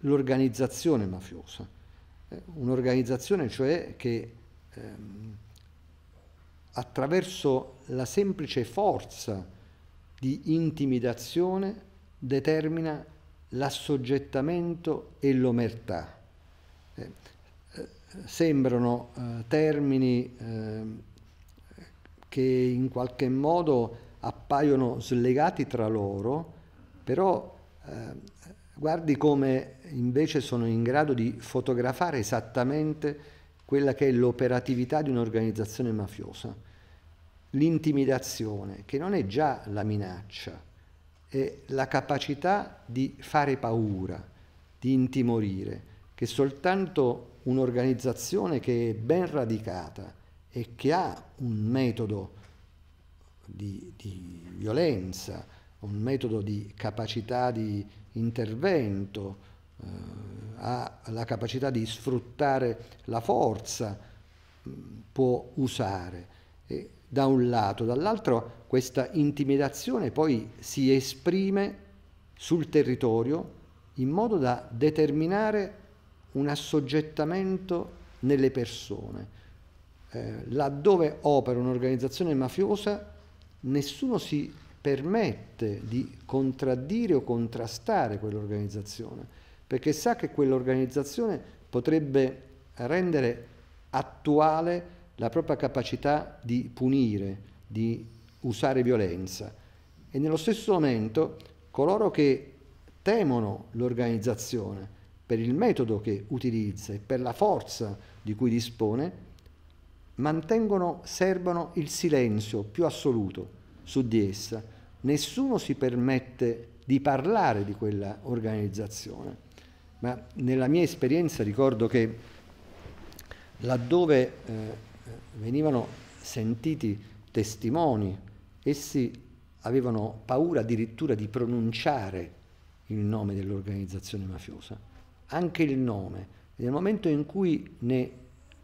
Speaker 2: l'organizzazione mafiosa, eh, un'organizzazione cioè che ehm, attraverso la semplice forza di intimidazione determina l'assoggettamento e l'omertà. Eh, eh sembrano eh, termini ehm, che in qualche modo appaiono slegati tra loro, però ehm, Guardi come invece sono in grado di fotografare esattamente quella che è l'operatività di un'organizzazione mafiosa. L'intimidazione, che non è già la minaccia, è la capacità di fare paura, di intimorire, che soltanto un'organizzazione che è ben radicata e che ha un metodo di, di violenza, un metodo di capacità di intervento, eh, ha la capacità di sfruttare la forza, può usare. E, da un lato, dall'altro questa intimidazione poi si esprime sul territorio in modo da determinare un assoggettamento nelle persone. Eh, laddove opera un'organizzazione mafiosa, nessuno si permette di contraddire o contrastare quell'organizzazione, perché sa che quell'organizzazione potrebbe rendere attuale la propria capacità di punire, di usare violenza. E nello stesso momento coloro che temono l'organizzazione per il metodo che utilizza e per la forza di cui dispone, mantengono, servono il silenzio più assoluto su di essa, nessuno si permette di parlare di quella organizzazione. Ma nella mia esperienza ricordo che laddove eh, venivano sentiti testimoni, essi avevano paura addirittura di pronunciare il nome dell'organizzazione mafiosa, anche il nome. Nel momento in cui ne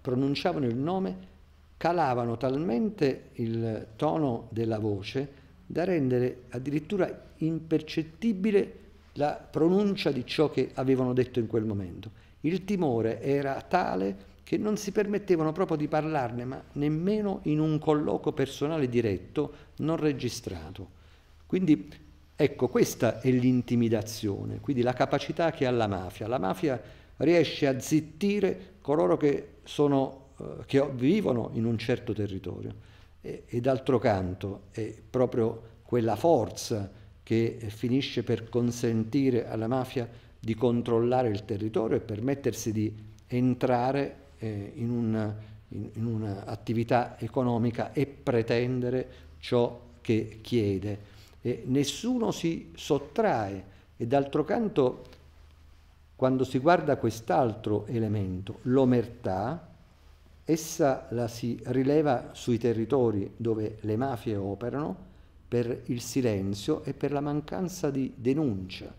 Speaker 2: pronunciavano il nome, calavano talmente il tono della voce da rendere addirittura impercettibile la pronuncia di ciò che avevano detto in quel momento. Il timore era tale che non si permettevano proprio di parlarne, ma nemmeno in un colloquio personale diretto, non registrato. Quindi ecco, questa è l'intimidazione, quindi la capacità che ha la mafia. La mafia riesce a zittire coloro che sono eh, che vivono in un certo territorio. E, e d'altro canto è proprio quella forza che finisce per consentire alla mafia di controllare il territorio e permettersi di entrare eh, in, un'attività economica e pretendere ciò che chiede. E nessuno si sottrae e d'altro canto quando si guarda quest'altro elemento, l'omertà, Essa la si rileva sui territori dove le mafie operano per il silenzio e per la mancanza di denuncia.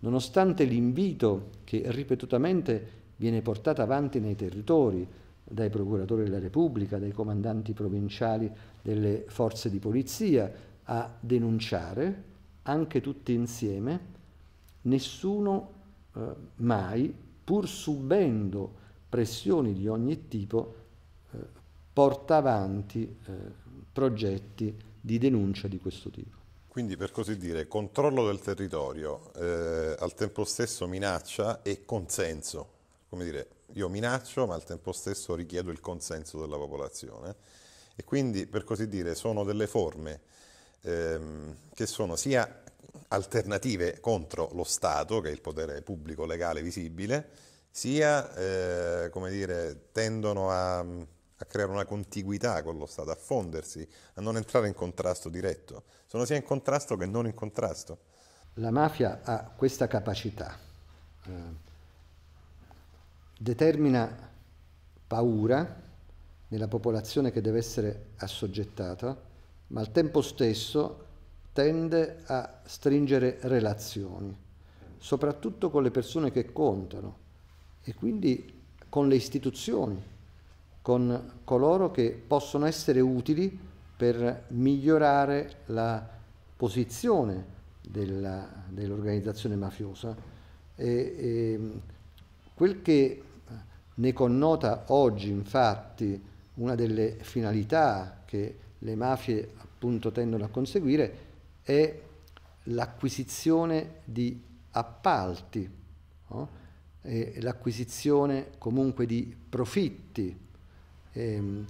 Speaker 2: Nonostante l'invito che ripetutamente viene portato avanti nei territori dai procuratori della Repubblica, dai comandanti provinciali delle forze di polizia a denunciare, anche tutti insieme, nessuno eh, mai, pur subendo pressioni di ogni tipo, eh, porta avanti eh, progetti di denuncia di questo tipo.
Speaker 1: Quindi per così dire controllo del territorio, eh, al tempo stesso minaccia e consenso. Come dire, io minaccio ma al tempo stesso richiedo il consenso della popolazione. E quindi per così dire sono delle forme ehm, che sono sia alternative contro lo Stato, che è il potere pubblico legale visibile, sia eh, come dire, tendono a, a, creare una contiguità con lo Stato, a fondersi, a non entrare in contrasto diretto. Sono sia in contrasto che non in contrasto. La mafia ha questa capacità,
Speaker 2: eh, determina paura nella popolazione che deve essere assoggettata, ma al tempo stesso tende a stringere relazioni, soprattutto con le persone che contano e quindi con le istituzioni, con coloro che possono essere utili per migliorare la posizione della, dell'organizzazione mafiosa. E, e quel che ne connota oggi infatti una delle finalità che le mafie appunto tendono a conseguire è l'acquisizione di appalti. No? eh, l'acquisizione comunque di profitti ehm,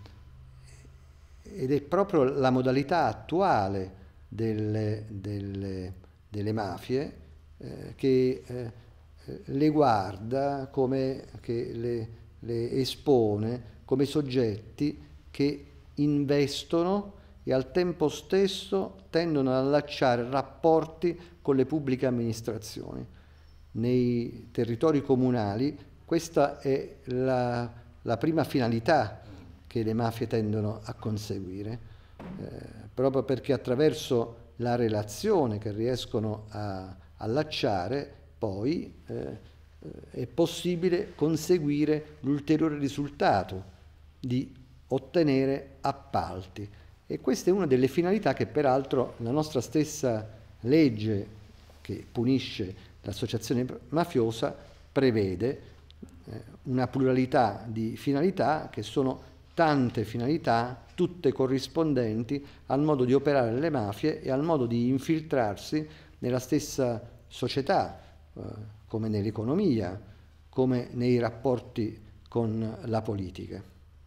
Speaker 2: ed è proprio la modalità attuale delle, delle, delle mafie eh, che eh, eh, le guarda come che le, le espone come soggetti che investono e al tempo stesso tendono ad allacciare rapporti con le pubbliche amministrazioni nei territori comunali, questa è la, la prima finalità che le mafie tendono a conseguire, eh, proprio perché attraverso la relazione che riescono a allacciare poi eh, è possibile conseguire l'ulteriore risultato di ottenere appalti. E questa è una delle finalità che peraltro la nostra stessa legge che punisce L'associazione mafiosa prevede eh, una pluralità di finalità che sono tante finalità, tutte corrispondenti al modo di operare le mafie e al modo di infiltrarsi nella stessa società, eh, come nell'economia, come nei rapporti con la politica.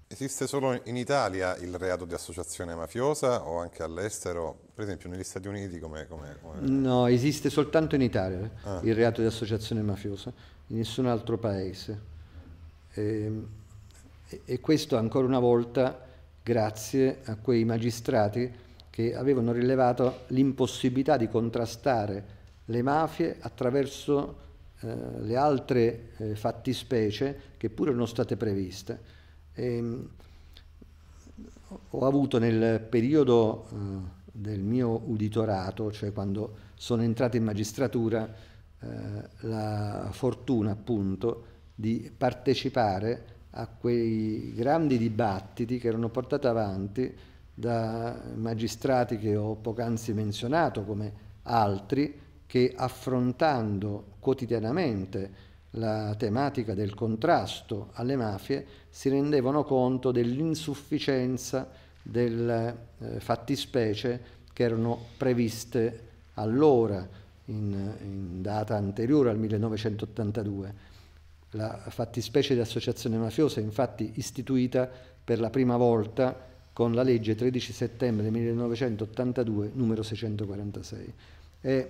Speaker 1: Esiste solo in Italia il reato di associazione mafiosa o anche all'estero per esempio negli Stati Uniti come... come, come...
Speaker 2: No, esiste soltanto in Italia eh, ah. il reato di associazione mafiosa, in nessun altro paese. Ehm, e, e questo ancora una volta grazie a quei magistrati che avevano rilevato l'impossibilità di contrastare le mafie attraverso eh, le altre eh, fattispecie che pure erano state previste. E, ehm, ho avuto nel periodo eh, del mio uditorato, cioè quando sono entrato in magistratura, eh, la fortuna appunto di partecipare a quei grandi dibattiti che erano portati avanti da magistrati che ho poc'anzi menzionato come altri che affrontando quotidianamente la tematica del contrasto alle mafie si rendevano conto dell'insufficienza delle eh, fattispecie che erano previste allora, in, in data anteriore al 1982. La fattispecie di associazione mafiosa è infatti istituita per la prima volta con la legge 13 settembre 1982 numero 646. È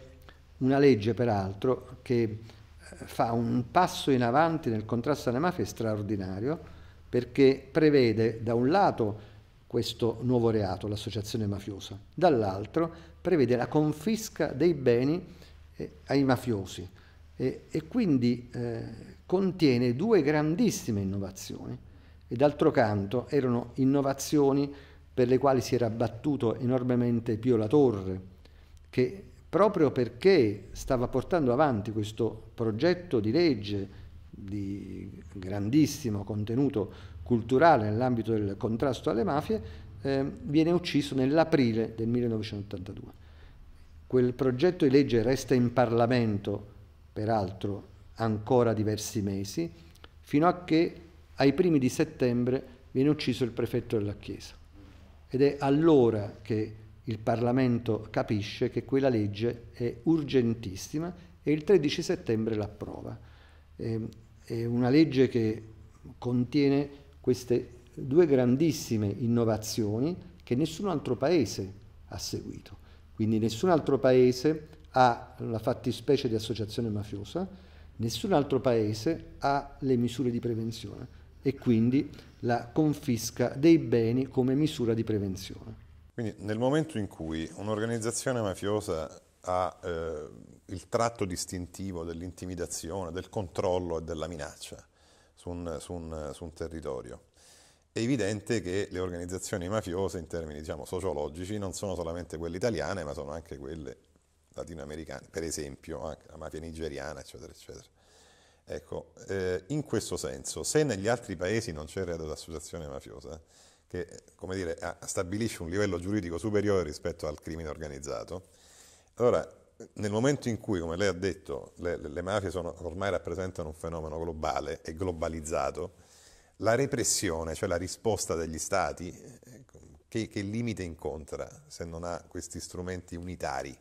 Speaker 2: una legge peraltro che eh, fa un passo in avanti nel contrasto alle mafie straordinario perché prevede da un lato questo nuovo reato, l'associazione mafiosa. Dall'altro prevede la confisca dei beni eh, ai mafiosi e, e quindi eh, contiene due grandissime innovazioni e d'altro canto erano innovazioni per le quali si era battuto enormemente Pio La Torre, che proprio perché stava portando avanti questo progetto di legge di grandissimo contenuto culturale nell'ambito del contrasto alle mafie, eh, viene ucciso nell'aprile del 1982. Quel progetto di legge resta in Parlamento, peraltro, ancora diversi mesi, fino a che ai primi di settembre viene ucciso il prefetto della Chiesa. Ed è allora che il Parlamento capisce che quella legge è urgentissima e il 13 settembre l'approva. Ehm, è una legge che contiene queste due grandissime innovazioni che nessun altro paese ha seguito. Quindi nessun altro paese ha la fattispecie di associazione mafiosa, nessun altro paese ha le misure di prevenzione e quindi la confisca dei beni come misura di prevenzione.
Speaker 1: Quindi nel momento in cui un'organizzazione mafiosa ha eh, il tratto distintivo dell'intimidazione, del controllo e della minaccia, su un, su, un, su un, territorio. È evidente che le organizzazioni mafiose in termini diciamo, sociologici non sono solamente quelle italiane, ma sono anche quelle latinoamericane, per esempio la mafia nigeriana, eccetera, eccetera. Ecco, eh, in questo senso, se negli altri paesi non c'è reato d'associazione mafiosa, che come dire, stabilisce un livello giuridico superiore rispetto al crimine organizzato, allora nel momento in cui, come lei ha detto, le, le mafie sono, ormai rappresentano un fenomeno globale e globalizzato, la repressione, cioè la risposta degli stati, che, che limite incontra se non ha questi strumenti unitari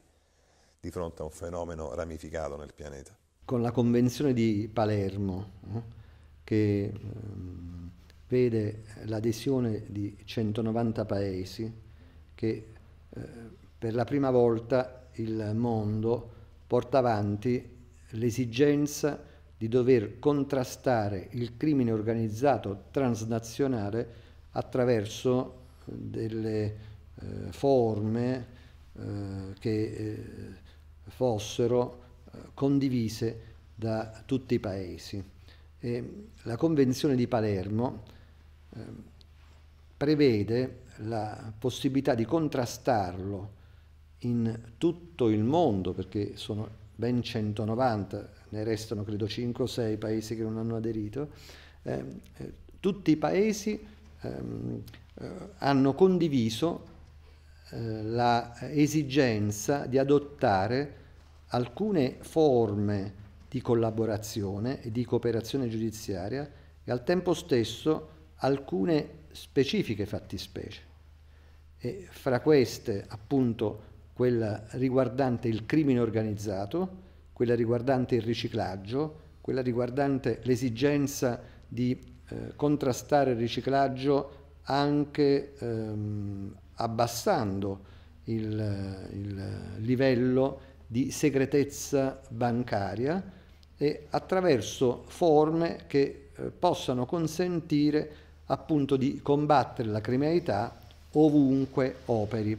Speaker 1: di fronte a un fenomeno ramificato nel pianeta?
Speaker 2: Con la Convenzione di Palermo, eh, che ehm, vede l'adesione di 190 paesi, che eh, per la prima volta il mondo porta avanti l'esigenza di dover contrastare il crimine organizzato transnazionale attraverso eh, delle eh, forme eh, che eh, fossero eh, condivise da tutti i paesi. E la Convenzione di Palermo eh, prevede la possibilità di contrastarlo in tutto il mondo, perché sono ben 190, ne restano credo 5 o 6 paesi che non hanno aderito, ehm, eh, tutti i paesi ehm, eh, hanno condiviso eh, la esigenza di adottare alcune forme di collaborazione e di cooperazione giudiziaria e al tempo stesso alcune specifiche fattispecie. E fra queste appunto quella riguardante il crimine organizzato, quella riguardante il riciclaggio, quella riguardante l'esigenza di eh, contrastare il riciclaggio anche ehm, abbassando il, il livello di segretezza bancaria e attraverso forme che eh, possano consentire appunto di combattere la criminalità ovunque operi.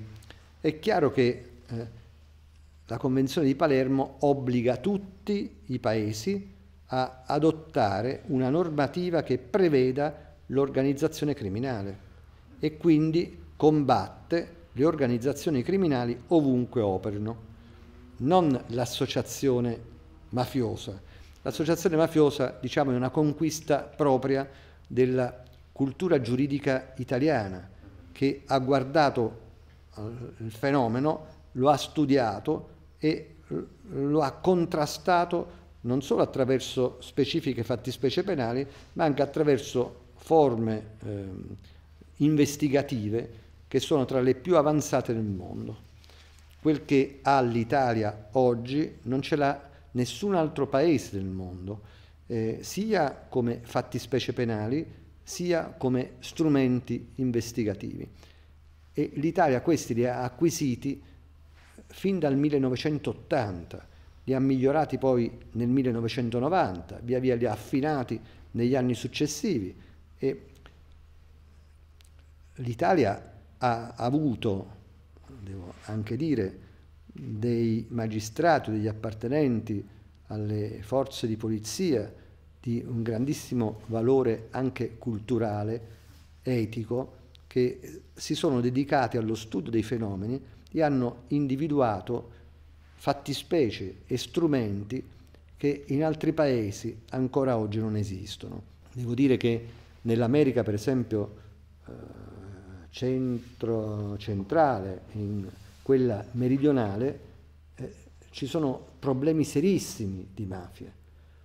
Speaker 2: È chiaro che eh, la Convenzione di Palermo obbliga tutti i Paesi a adottare una normativa che preveda l'organizzazione criminale e quindi combatte le organizzazioni criminali ovunque operino, non l'associazione mafiosa. L'associazione mafiosa, diciamo, è una conquista propria della cultura giuridica italiana che ha guardato il fenomeno lo ha studiato e lo ha contrastato non solo attraverso specifiche fattispecie penali, ma anche attraverso forme eh, investigative che sono tra le più avanzate nel mondo. Quel che ha l'Italia oggi non ce l'ha nessun altro paese del mondo, eh, sia come fattispecie penali, sia come strumenti investigativi. E l'Italia questi li ha acquisiti fin dal 1980, li ha migliorati poi nel 1990, via via li ha affinati negli anni successivi e l'Italia ha avuto, devo anche dire, dei magistrati, degli appartenenti alle forze di polizia di un grandissimo valore anche culturale, etico, che si sono dedicati allo studio dei fenomeni e hanno individuato fattispecie e strumenti che in altri paesi ancora oggi non esistono. Devo dire che nell'America, per esempio, eh, centro, centrale, in quella meridionale, eh, ci sono problemi serissimi di mafie.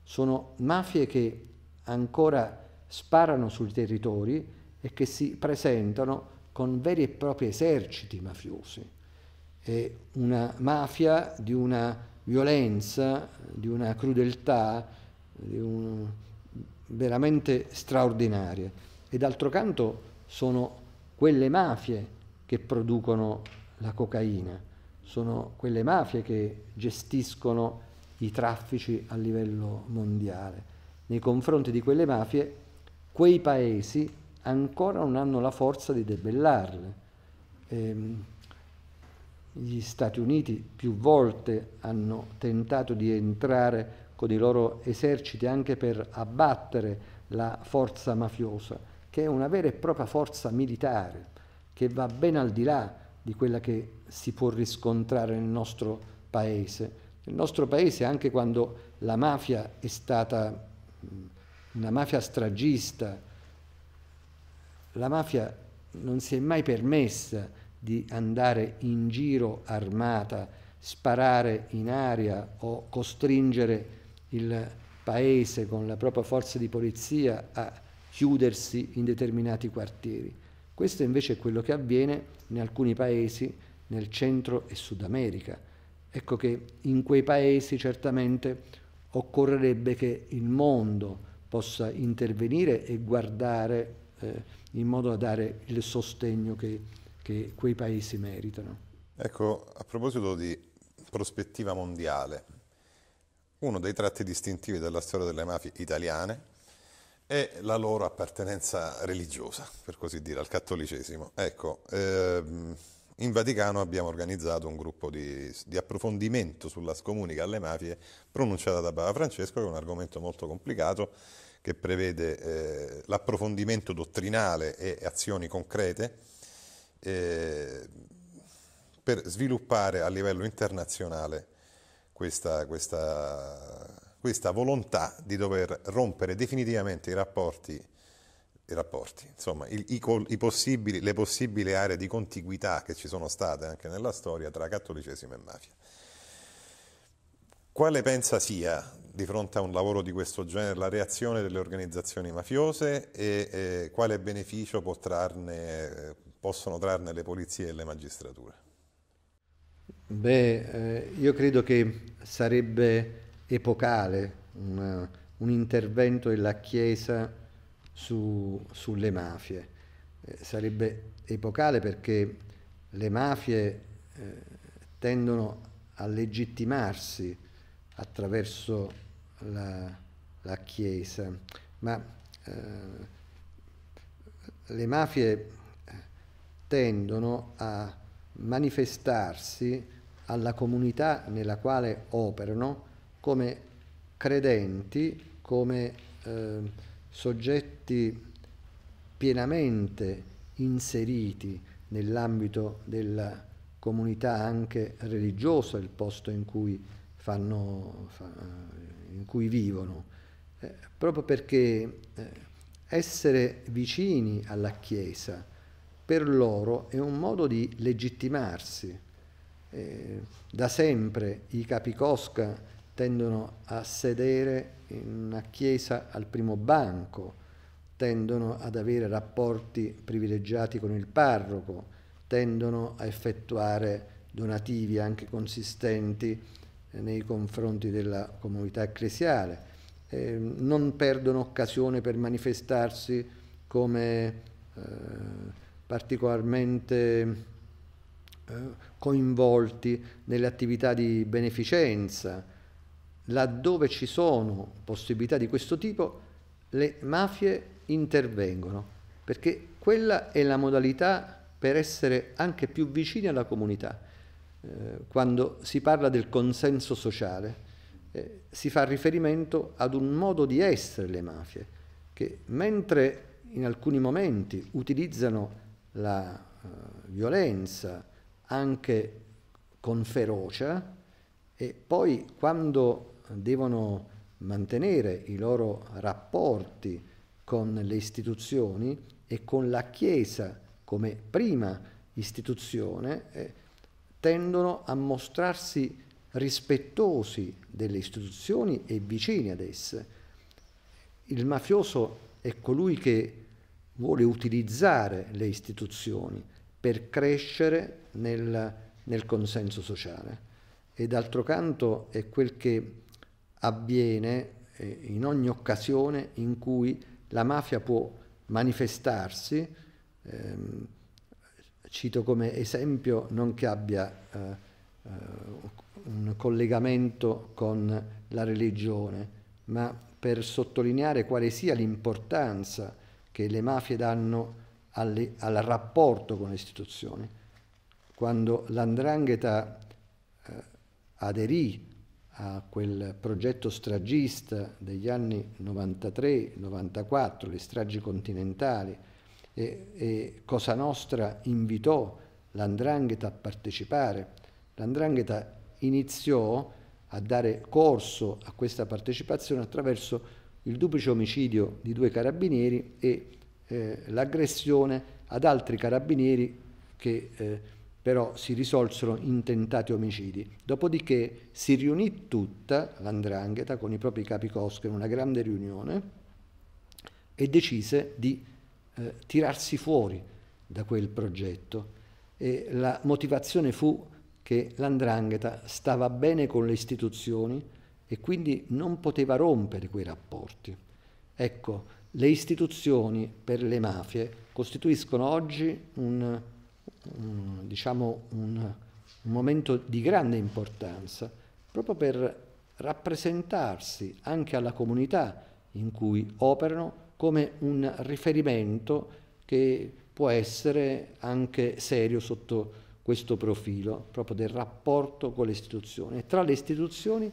Speaker 2: Sono mafie che ancora sparano sui territori e che si presentano con veri e propri eserciti mafiosi. È una mafia di una violenza, di una crudeltà di un... veramente straordinaria. E d'altro canto sono quelle mafie che producono la cocaina, sono quelle mafie che gestiscono i traffici a livello mondiale. Nei confronti di quelle mafie, quei paesi ancora non hanno la forza di debellarle. Ehm, gli Stati Uniti più volte hanno tentato di entrare con i loro eserciti anche per abbattere la forza mafiosa, che è una vera e propria forza militare, che va ben al di là di quella che si può riscontrare nel nostro paese. Nel nostro paese, anche quando la mafia è stata una mafia stragista, la mafia non si è mai permessa di andare in giro armata, sparare in aria o costringere il paese con la propria forza di polizia a chiudersi in determinati quartieri. Questo invece è quello che avviene in alcuni paesi nel Centro e Sud America. Ecco che in quei paesi certamente occorrerebbe che il mondo possa intervenire e guardare eh, in modo da dare il sostegno che, che quei paesi meritano.
Speaker 1: Ecco, a proposito di prospettiva mondiale, uno dei tratti distintivi della storia delle mafie italiane è la loro appartenenza religiosa, per così dire, al cattolicesimo. Ecco, ehm, in Vaticano abbiamo organizzato un gruppo di, di, approfondimento sulla scomunica alle mafie pronunciata da Papa Francesco, che è un argomento molto complicato che prevede eh, l'approfondimento dottrinale e azioni concrete eh, per sviluppare a livello internazionale questa, questa, questa, volontà di dover rompere definitivamente i rapporti, i rapporti insomma, i, i, possibili, le possibili aree di contiguità che ci sono state anche nella storia tra cattolicesimo e mafia. Quale pensa sia di fronte a un lavoro di questo genere la reazione delle organizzazioni mafiose e eh, quale beneficio trarne, possono trarne le polizie e le magistrature?
Speaker 2: Beh, eh, io credo che sarebbe epocale una, un intervento della Chiesa su, sulle mafie. Eh, sarebbe epocale perché le mafie eh, tendono a legittimarsi attraverso la, la Chiesa, ma eh, le mafie eh, tendono a manifestarsi alla comunità nella quale operano come credenti, come eh, soggetti pienamente inseriti nell'ambito della comunità anche religiosa, il posto in cui fanno, fa, in cui vivono, eh, proprio perché eh, essere vicini alla Chiesa per loro è un modo di legittimarsi. Eh, da sempre i capicosca tendono a sedere in una chiesa al primo banco, tendono ad avere rapporti privilegiati con il parroco, tendono a effettuare donativi anche consistenti nei confronti della comunità ecclesiale, eh, non perdono occasione per manifestarsi come eh, particolarmente eh, coinvolti nelle attività di beneficenza. Laddove ci sono possibilità di questo tipo, le mafie intervengono, perché quella è la modalità per essere anche più vicini alla comunità eh, quando si parla del consenso sociale, eh, si fa riferimento ad un modo di essere le mafie, che mentre in alcuni momenti utilizzano la uh, violenza anche con ferocia e poi quando devono mantenere i loro rapporti con le istituzioni e con la Chiesa come prima istituzione, eh, tendono a mostrarsi rispettosi delle istituzioni e vicini ad esse. Il mafioso è colui che vuole utilizzare le istituzioni per crescere nel, nel consenso sociale e d'altro canto è quel che avviene eh, in ogni occasione in cui la mafia può manifestarsi ehm, cito come esempio non che abbia eh, eh, un collegamento con la religione, ma per sottolineare quale sia l'importanza che le mafie danno alle, al rapporto con le istituzioni. Quando l'andrangheta eh, aderì a quel progetto stragista degli anni 93-94, le stragi continentali, e, e Cosa Nostra invitò l'Andrangheta a partecipare. L'Andrangheta iniziò a dare corso a questa partecipazione attraverso il duplice omicidio di due carabinieri e eh, l'aggressione ad altri carabinieri che eh, però si risolsero in tentati omicidi. Dopodiché si riunì tutta l'andrangheta con i propri capi cosca in una grande riunione e decise di eh, tirarsi fuori da quel progetto e la motivazione fu che l'andrangheta stava bene con le istituzioni e quindi non poteva rompere quei rapporti. Ecco, le istituzioni per le mafie costituiscono oggi un, un, diciamo un, un momento di grande importanza proprio per rappresentarsi anche alla comunità in cui operano come un riferimento che può essere anche serio sotto questo profilo, proprio del rapporto con le istituzioni. E tra le istituzioni,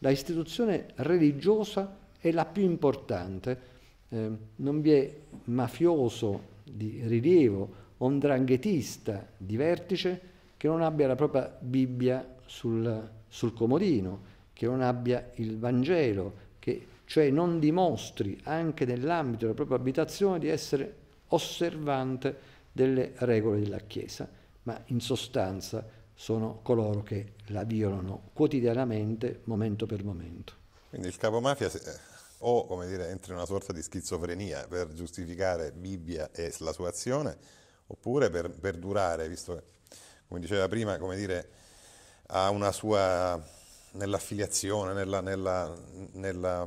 Speaker 2: la istituzione religiosa è la più importante. Eh, non vi è mafioso di rilievo o ndranghetista di vertice che non abbia la propria Bibbia sul, sul comodino, che non abbia il Vangelo, che cioè non dimostri anche nell'ambito della propria abitazione di essere osservante delle regole della Chiesa, ma in sostanza sono coloro che la violano quotidianamente, momento per momento.
Speaker 1: Quindi il capo mafia eh, o come dire, entra in una sorta di schizofrenia per giustificare Bibbia e la sua azione, oppure per durare, visto che, come diceva prima, come dire, ha una sua nell'affiliazione, nella, nella, nella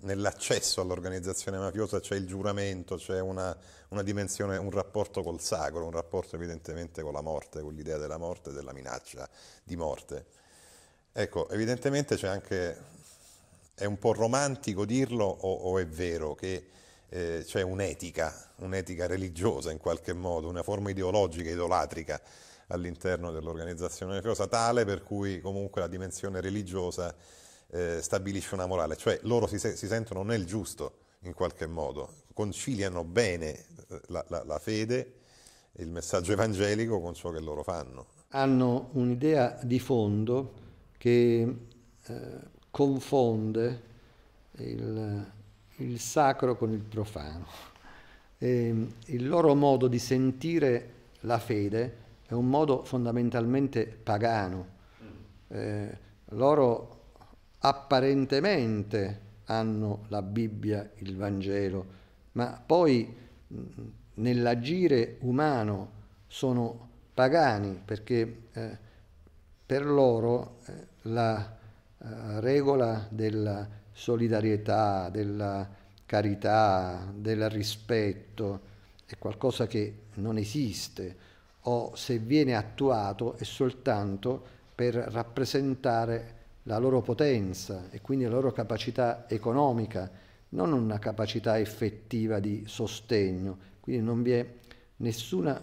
Speaker 1: nell'accesso all'organizzazione mafiosa c'è il giuramento, c'è una, una, dimensione, un rapporto col sacro, un rapporto evidentemente con la morte, con l'idea della morte della minaccia di morte. Ecco, evidentemente c'è anche, è un po' romantico dirlo o, o è vero che eh, c'è un'etica, un'etica religiosa in qualche modo, una forma ideologica, idolatrica all'interno dell'organizzazione mafiosa, tale per cui comunque la dimensione religiosa eh, stabilisce una morale, cioè loro si, si, sentono nel giusto in qualche modo, conciliano bene eh, la, la, la fede, il messaggio evangelico con ciò che loro fanno. Hanno un'idea
Speaker 2: di fondo che eh, confonde il, il, sacro con il profano. E, ehm, il loro modo di sentire la fede è un modo fondamentalmente pagano. Mm. Eh, loro apparentemente hanno la Bibbia, il Vangelo, ma poi nell'agire umano sono pagani perché eh, per loro eh, la eh, regola della solidarietà, della carità, del rispetto è qualcosa che non esiste o se viene attuato è soltanto per rappresentare la la loro potenza e quindi la loro capacità economica, non una capacità effettiva di sostegno. Quindi non vi è nessuna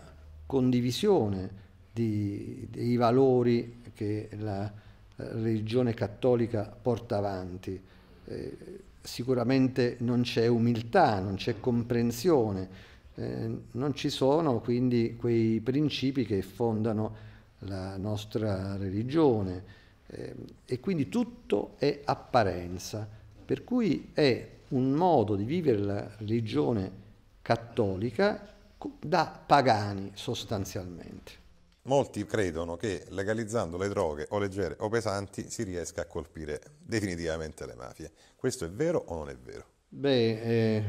Speaker 2: condivisione di, dei valori che la eh, religione cattolica porta avanti. Eh, sicuramente non c'è umiltà, non c'è comprensione, eh, non ci sono quindi quei principi che fondano la nostra religione Ehm, e quindi tutto è apparenza, per cui è un modo di vivere la religione cattolica da pagani sostanzialmente.
Speaker 1: Molti credono che legalizzando le droghe o leggere o pesanti si riesca a colpire definitivamente le mafie. Questo è vero o non è vero?
Speaker 2: Beh, è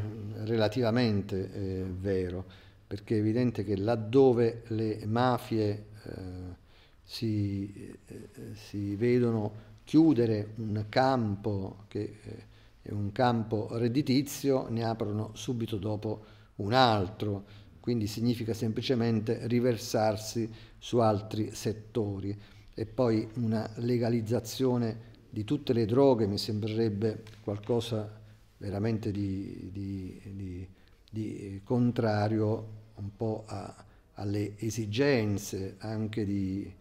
Speaker 2: relativamente è eh, vero, perché è evidente che laddove le mafie eh, si, eh, si vedono chiudere un campo che eh, è un campo redditizio, ne aprono subito dopo un altro, quindi significa semplicemente riversarsi su altri settori. E poi una legalizzazione di tutte le droghe mi sembrerebbe qualcosa veramente di, di, di, di contrario un po' a, alle esigenze anche di,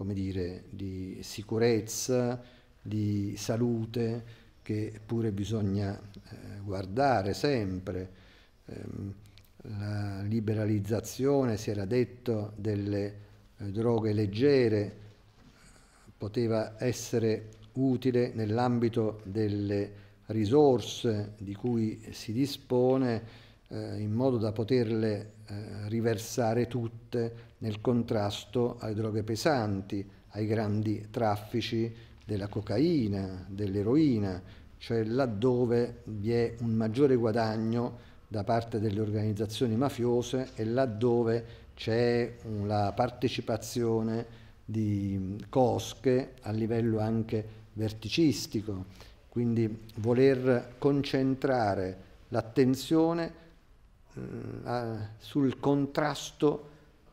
Speaker 2: come dire, di sicurezza, di salute, che pure bisogna eh, guardare sempre. Ehm, la liberalizzazione, si era detto, delle eh, droghe leggere poteva essere utile nell'ambito delle risorse di cui si dispone eh, in modo da poterle eh, riversare tutte nel contrasto alle droghe pesanti, ai grandi traffici della cocaina, dell'eroina, cioè laddove vi è un maggiore guadagno da parte delle organizzazioni mafiose e laddove c'è la partecipazione di mm, cosche a livello anche verticistico. Quindi voler concentrare l'attenzione mm, sul contrasto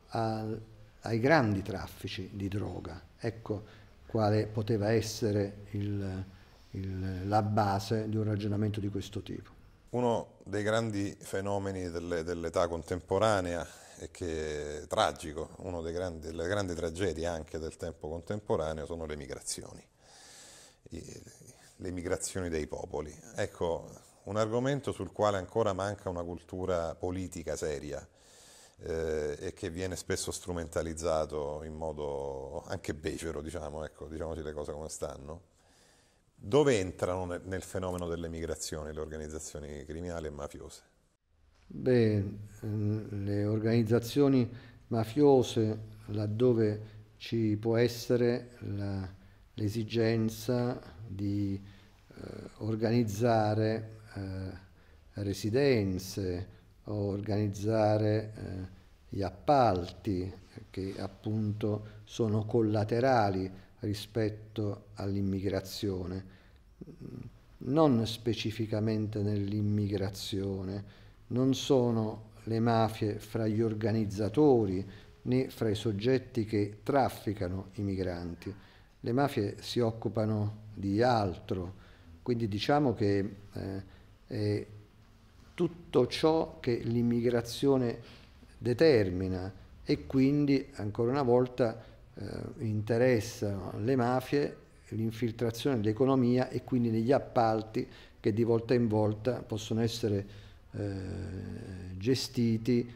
Speaker 2: al, ai grandi traffici di droga. Ecco quale poteva essere il, il, la base di un ragionamento di questo tipo.
Speaker 1: Uno dei grandi fenomeni dell'età contemporanea e che è tragico, una delle grandi tragedie anche del tempo contemporaneo sono le migrazioni, I, le migrazioni dei popoli. Ecco, un argomento sul quale ancora manca una cultura politica seria eh, e che viene spesso strumentalizzato in modo anche becero, diciamo, ecco, diciamoci le cose come stanno. Dove entrano nel, fenomeno delle migrazioni le organizzazioni criminali e mafiose?
Speaker 2: Beh, mm, le organizzazioni mafiose, laddove ci può essere la, l'esigenza di eh, organizzare eh, residenze, organizzare eh, gli appalti che appunto sono collaterali rispetto all'immigrazione, non specificamente nell'immigrazione, non sono le mafie fra gli organizzatori né fra i soggetti che trafficano i migranti. Le mafie si occupano di altro, quindi diciamo che eh, è tutto ciò che l'immigrazione determina e quindi ancora una volta eh, interessa le mafie l'infiltrazione dell'economia e quindi negli appalti che di volta in volta possono essere eh, gestiti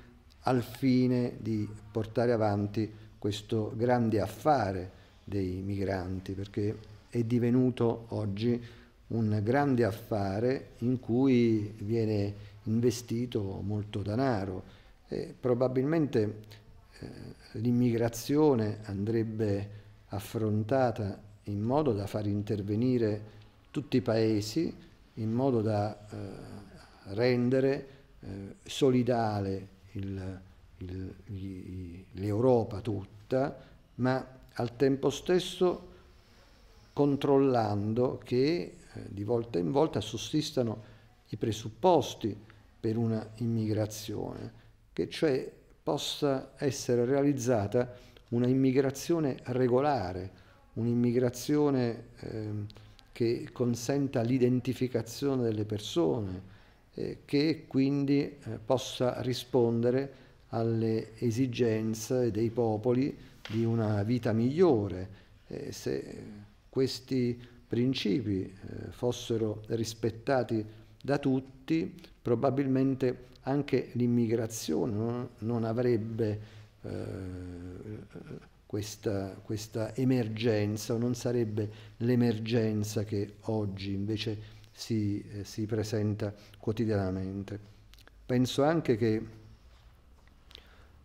Speaker 2: al fine di portare avanti questo grande affare dei migranti perché è divenuto oggi un grande affare in cui viene investito molto denaro e probabilmente eh, l'immigrazione andrebbe affrontata in modo da far intervenire tutti i paesi, in modo da eh, rendere eh, solidale l'Europa tutta, ma al tempo stesso controllando che eh, di volta in volta sussistano i presupposti per una immigrazione, che cioè possa essere realizzata una immigrazione regolare, un'immigrazione eh, che consenta l'identificazione delle persone, eh, che quindi eh, possa rispondere alle esigenze dei popoli di una vita migliore. se questi principi eh, fossero rispettati da tutti, tutti, probabilmente anche l'immigrazione non, avrebbe eh, questa, questa emergenza o non sarebbe l'emergenza che oggi invece si, eh, si presenta quotidianamente. Penso anche che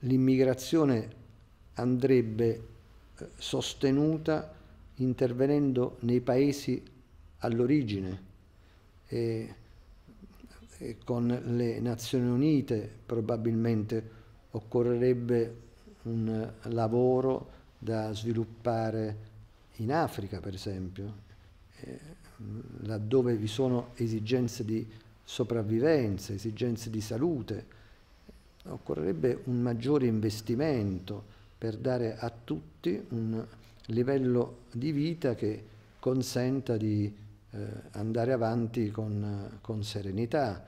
Speaker 2: l'immigrazione andrebbe eh, sostenuta intervenendo nei paesi all'origine. E con le Nazioni Unite probabilmente occorrerebbe un lavoro da sviluppare in Africa, per esempio, eh, laddove vi sono esigenze di sopravvivenza, esigenze di salute. Occorrerebbe un maggiore investimento per dare a tutti un livello di vita che consenta di eh, andare avanti con, eh, con serenità.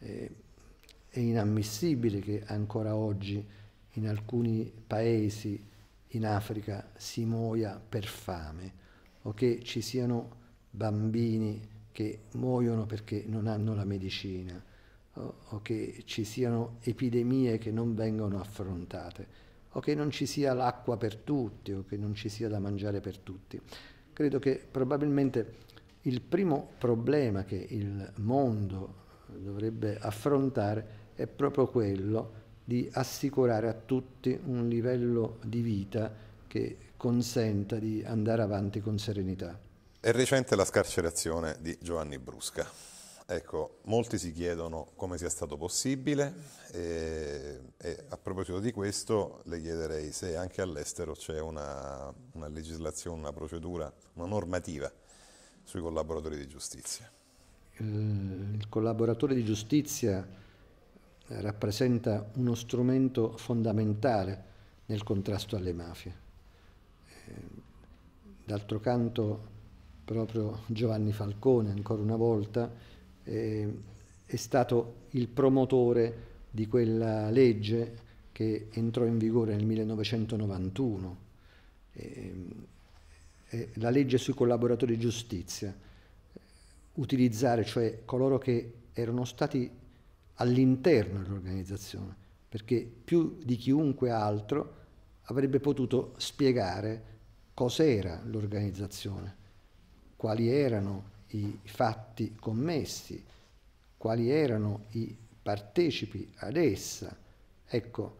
Speaker 2: Eh, è inammissibile che ancora oggi in alcuni paesi in Africa si muoia per fame o che ci siano bambini che muoiono perché non hanno la medicina o, o che ci siano epidemie che non vengono affrontate o che non ci sia l'acqua per tutti o che non ci sia da mangiare per tutti. Credo che probabilmente il primo problema che il mondo dovrebbe affrontare è proprio quello di assicurare a tutti un livello di vita che consenta di andare avanti con serenità.
Speaker 1: È recente la scarcerazione di Giovanni Brusca. Ecco, molti si chiedono come sia stato possibile e, e a proposito di questo le chiederei se anche all'estero c'è una, una legislazione, una procedura, una normativa sui collaboratori di giustizia?
Speaker 2: Eh, il collaboratore di giustizia eh, rappresenta uno strumento fondamentale nel contrasto alle mafie. Eh, d'altro canto, proprio Giovanni Falcone, ancora una volta, è stato il promotore di quella legge che entrò in vigore nel 1991 eh, la legge sui collaboratori di giustizia, utilizzare cioè coloro che erano stati all'interno dell'organizzazione, perché più di chiunque altro avrebbe potuto spiegare cos'era l'organizzazione, quali erano i fatti commessi, quali erano i partecipi ad essa. Ecco,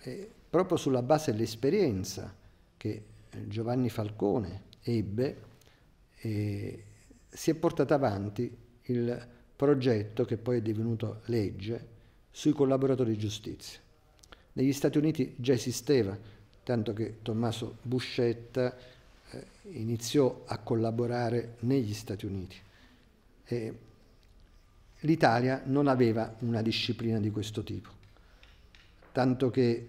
Speaker 2: eh, proprio sulla base dell'esperienza che eh, Giovanni Falcone ebbe, eh, si è portato avanti il progetto che poi è divenuto legge sui collaboratori di giustizia. Negli Stati Uniti già esisteva, tanto che Tommaso Buscetta eh, iniziò a collaborare negli Stati Uniti. E L'Italia non aveva una disciplina di questo tipo, tanto che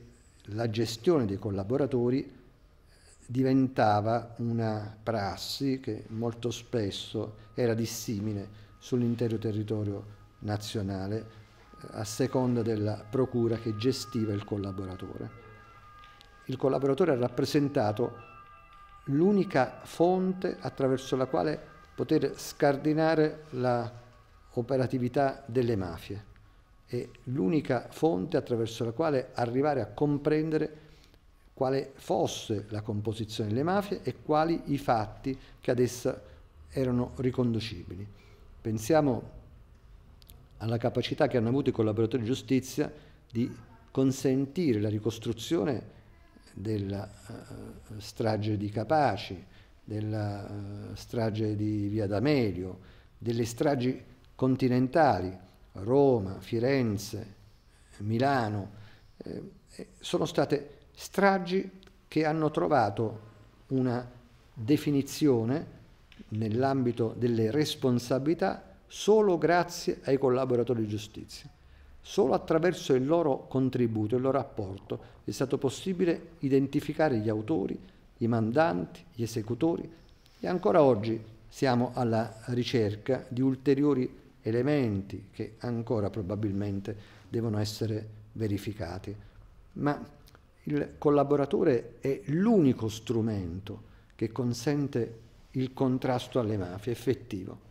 Speaker 2: la gestione dei collaboratori diventava una prassi che molto spesso era dissimile sull'intero territorio nazionale eh, a seconda della procura che gestiva il collaboratore. Il collaboratore ha rappresentato l'unica fonte attraverso la quale poter scardinare l'operatività delle mafie e l'unica fonte attraverso la quale arrivare a comprendere quale fosse la composizione delle mafie e quali i fatti che ad essa erano riconducibili. Pensiamo alla capacità che hanno avuto i collaboratori di giustizia di consentire la ricostruzione della uh, strage di Capaci, della uh, strage di Via D'Amelio, delle stragi continentali, Roma, Firenze, Milano, eh, sono state Stragi che hanno trovato una definizione nell'ambito delle responsabilità solo grazie ai collaboratori di giustizia. Solo attraverso il loro contributo, il loro apporto, è stato possibile identificare gli autori, i mandanti, gli esecutori e ancora oggi siamo alla ricerca di ulteriori elementi che ancora probabilmente devono essere verificati. Ma il collaboratore è l'unico strumento che consente il contrasto alle mafie effettivo.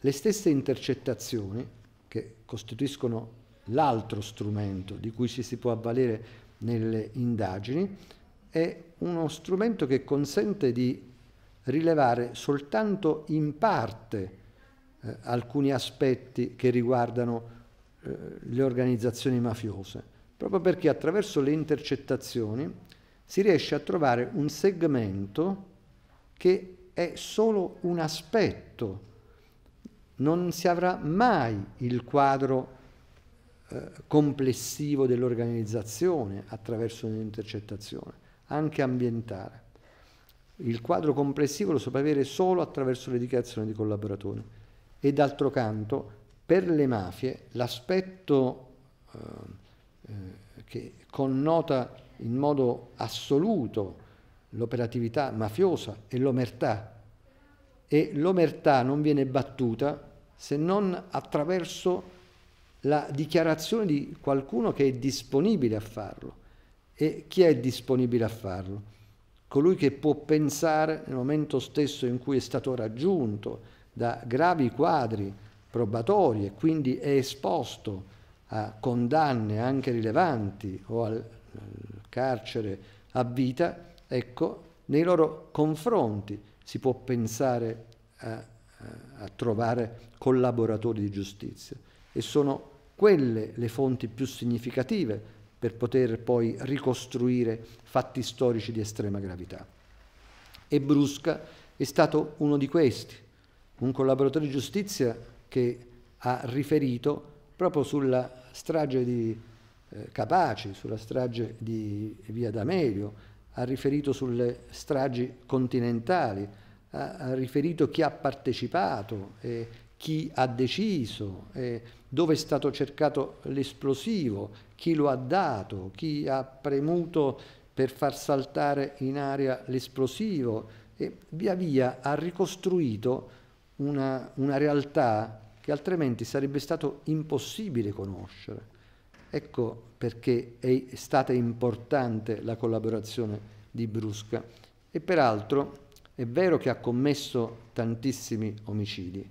Speaker 2: Le stesse intercettazioni, che costituiscono l'altro strumento di cui ci si può avvalere nelle indagini, è uno strumento che consente di rilevare soltanto in parte eh, alcuni aspetti che riguardano eh, le organizzazioni mafiose proprio perché attraverso le intercettazioni si riesce a trovare un segmento che è solo un aspetto, non si avrà mai il quadro eh, complessivo dell'organizzazione attraverso un'intercettazione, anche ambientale. Il quadro complessivo lo si può avere solo attraverso le dichiarazioni di collaboratori. E d'altro canto, per le mafie, l'aspetto eh, che connota in modo assoluto l'operatività mafiosa e l'omertà. E l'omertà non viene battuta se non attraverso la dichiarazione di qualcuno che è disponibile a farlo. E chi è disponibile a farlo? Colui che può pensare nel momento stesso in cui è stato raggiunto da gravi quadri probatori e quindi è esposto a condanne anche rilevanti o al, al carcere a vita, ecco, nei loro confronti si può pensare a, a, trovare collaboratori di giustizia e sono quelle le fonti più significative per poter poi ricostruire fatti storici di estrema gravità. E Brusca è stato uno di questi, un collaboratore di giustizia che ha riferito proprio sulla strage di eh, Capaci, sulla strage di Via D'Amelio, ha riferito sulle stragi continentali, ha, ha riferito chi ha partecipato, eh, chi ha deciso, eh, dove è stato cercato l'esplosivo, chi lo ha dato, chi ha premuto per far saltare in aria l'esplosivo e via via ha ricostruito una, una realtà che altrimenti sarebbe stato impossibile conoscere. Ecco perché è stata importante la collaborazione di Brusca e peraltro è vero che ha commesso tantissimi omicidi,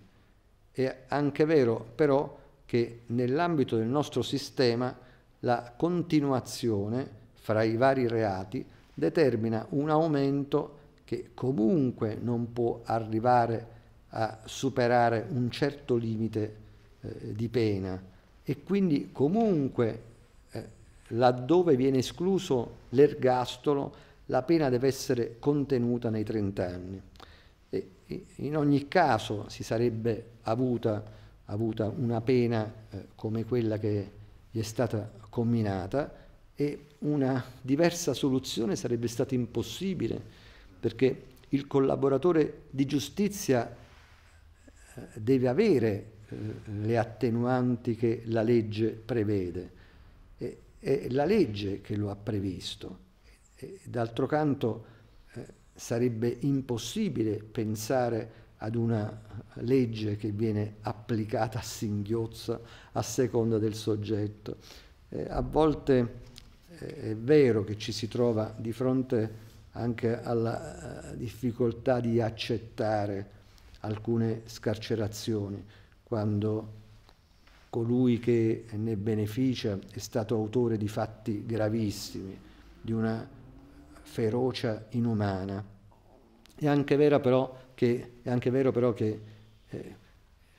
Speaker 2: è anche vero però che nell'ambito del nostro sistema la continuazione fra i vari reati determina un aumento che comunque non può arrivare a superare un certo limite eh, di pena e quindi comunque eh, laddove viene escluso l'ergastolo la pena deve essere contenuta nei 30 anni. E, in ogni caso si sarebbe avuta, avuta una pena eh, come quella che gli è stata comminata e una diversa soluzione sarebbe stata impossibile perché il collaboratore di giustizia deve avere eh, le attenuanti che la legge prevede. È la legge che lo ha previsto. D'altro canto eh, sarebbe impossibile pensare ad una legge che viene applicata a singhiozza a seconda del soggetto. Eh, a volte è vero che ci si trova di fronte anche alla difficoltà di accettare alcune scarcerazioni, quando colui che ne beneficia è stato autore di fatti gravissimi, di una ferocia inumana. È anche vero però che, vero però che eh,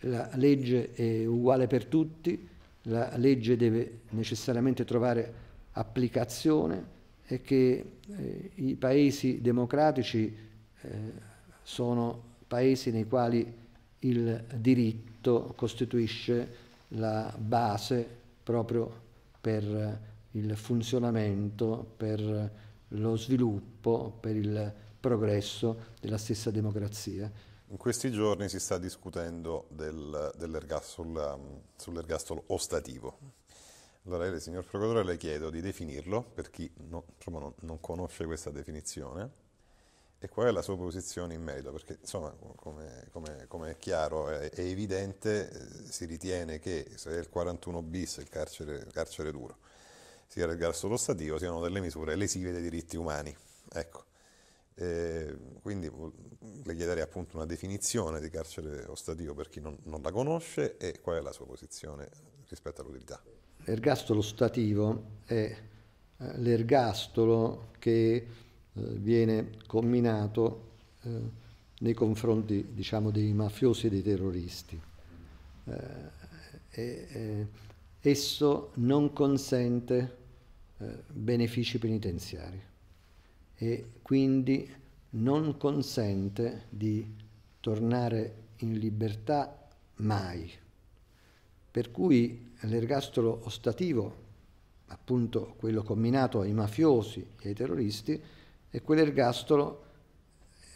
Speaker 2: la legge è uguale per tutti, la legge deve necessariamente trovare applicazione e che eh, i paesi democratici eh, sono paesi nei quali il diritto costituisce la base proprio per il funzionamento, per lo sviluppo, per il progresso della stessa
Speaker 1: democrazia. In questi giorni si sta discutendo del, dell'ergastolo, um, sull'ergastolo ostativo. Allora, signor Procuratore, le chiedo di definirlo per chi no, non conosce questa definizione e qual è la sua posizione in merito? Perché insomma, come, come, come è chiaro e evidente, eh, si ritiene che se il 41 bis, il carcere, il carcere duro, sia del gasto stativo, siano delle misure lesive dei diritti umani. Ecco. Eh, quindi le chiederei appunto una definizione di carcere ostativo per chi non, non la conosce e qual è la sua posizione rispetto all'utilità.
Speaker 2: L'ergastolo ostativo è eh, l'ergastolo che eh, viene comminato eh, nei confronti diciamo, dei mafiosi e dei terroristi. Eh, e, esso non consente benefici penitenziari e quindi non consente di tornare in libertà mai. Per cui l'ergastolo ostativo, appunto quello combinato ai mafiosi e ai terroristi, è quell'ergastolo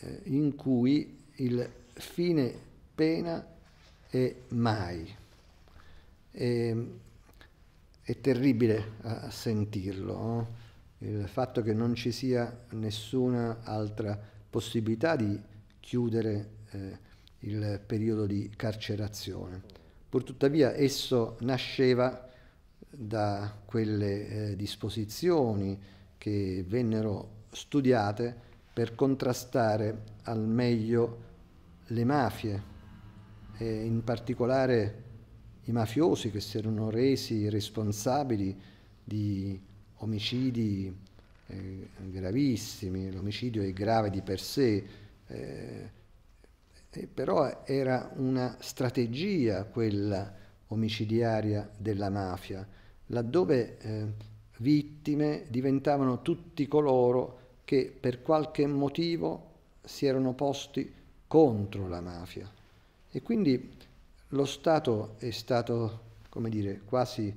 Speaker 2: eh, in cui il fine pena è mai. è, è terribile a, a sentirlo, no? il fatto che non ci sia nessuna altra possibilità di chiudere eh, il periodo di carcerazione. Purtuttavia esso nasceva da quelle eh, disposizioni che vennero studiate per contrastare al meglio le mafie e in particolare i mafiosi che si erano resi responsabili di omicidi eh, gravissimi, l'omicidio è grave di per sé, eh, però era una strategia quella omicidiaria della mafia, laddove eh, vittime diventavano tutti coloro che per qualche motivo si erano posti contro la mafia. E quindi lo Stato è stato, come dire, quasi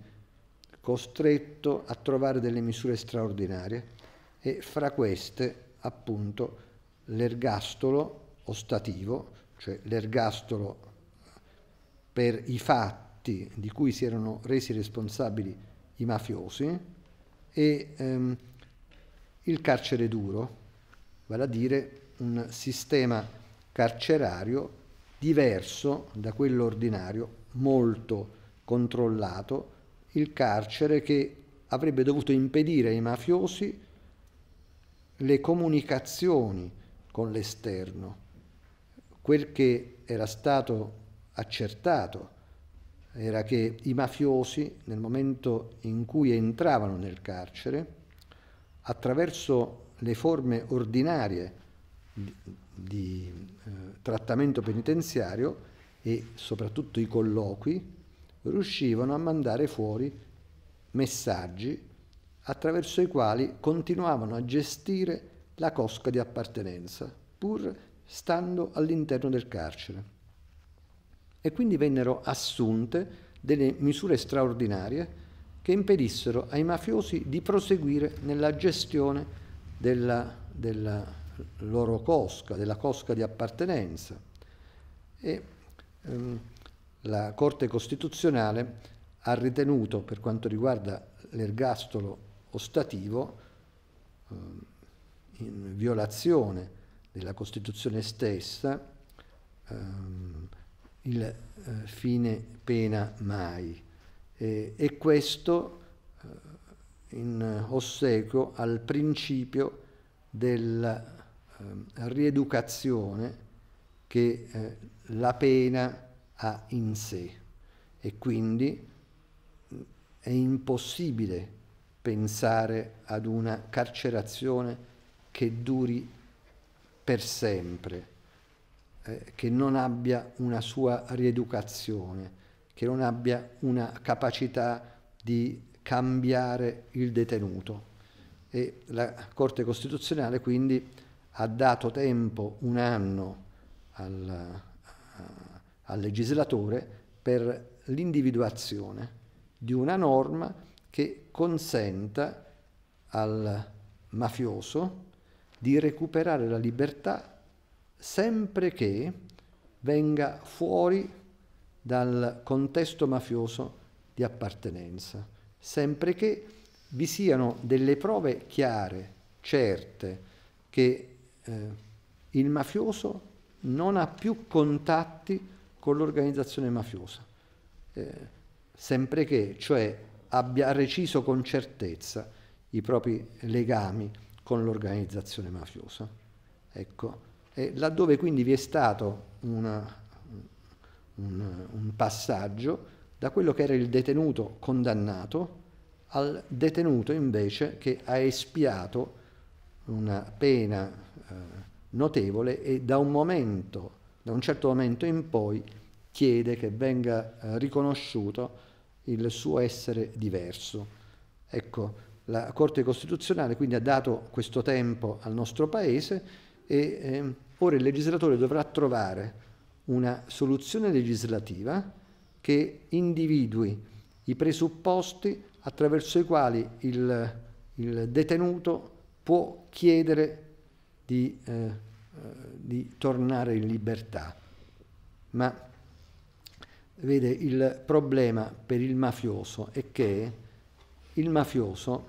Speaker 2: costretto a trovare delle misure straordinarie e fra queste appunto l'ergastolo ostativo, cioè l'ergastolo per i fatti di cui si erano resi responsabili i mafiosi e ehm, il carcere duro, vale a dire un sistema carcerario diverso da quello ordinario, molto controllato, il carcere che avrebbe dovuto impedire ai mafiosi le comunicazioni con l'esterno. Quel che era stato accertato era che i mafiosi nel momento in cui entravano nel carcere attraverso le forme ordinarie di, di eh, trattamento penitenziario e soprattutto i colloqui, riuscivano a mandare fuori messaggi attraverso i quali continuavano a gestire la cosca di appartenenza, pur stando all'interno del carcere. E quindi vennero assunte delle misure straordinarie che impedissero ai mafiosi di proseguire nella gestione della, della loro cosca, della cosca di appartenenza. E, ehm, la Corte Costituzionale ha ritenuto, per quanto riguarda l'ergastolo ostativo, ehm, in violazione della Costituzione stessa, ehm, il eh, fine pena mai eh, e questo eh, in ossequio al principio della eh, rieducazione che eh, la pena ha in sé e quindi mm, è impossibile pensare ad una carcerazione che duri per sempre, eh, che non abbia una sua rieducazione, che non abbia una capacità di cambiare il detenuto. E la Corte Costituzionale quindi ha dato tempo, un anno, al, eh, al legislatore per l'individuazione di una norma che consenta al mafioso di recuperare la libertà sempre che venga fuori dal contesto mafioso di appartenenza, sempre che vi siano delle prove chiare, certe, che eh, il mafioso non ha più contatti con l'organizzazione mafiosa, eh, sempre che, cioè, abbia reciso con certezza i propri legami con l'organizzazione mafiosa. Ecco, e laddove quindi vi è stato una un, un passaggio da quello che era il detenuto condannato al detenuto invece che ha espiato una pena eh, notevole e da un momento, da un certo momento in poi chiede che venga eh, riconosciuto il suo essere diverso. Ecco, la Corte Costituzionale quindi ha dato questo tempo al nostro Paese e eh, ora il legislatore dovrà trovare una soluzione legislativa che individui i presupposti attraverso i quali il, il detenuto può chiedere di, eh, eh, di, tornare in libertà. Ma vede, il problema per il mafioso è che il mafioso,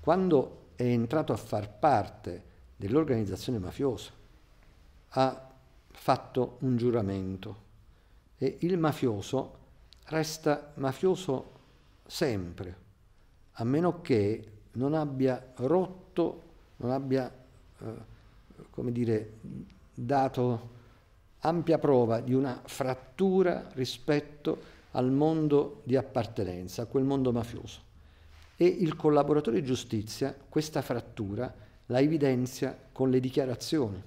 Speaker 2: quando è entrato a far parte dell'organizzazione mafiosa, ha fatto un giuramento e il mafioso resta mafioso sempre, a meno che non abbia rotto, non abbia, eh, come dire, dato ampia prova di una frattura rispetto al mondo di appartenenza, a quel mondo mafioso. E il collaboratore giustizia questa frattura la evidenzia con le dichiarazioni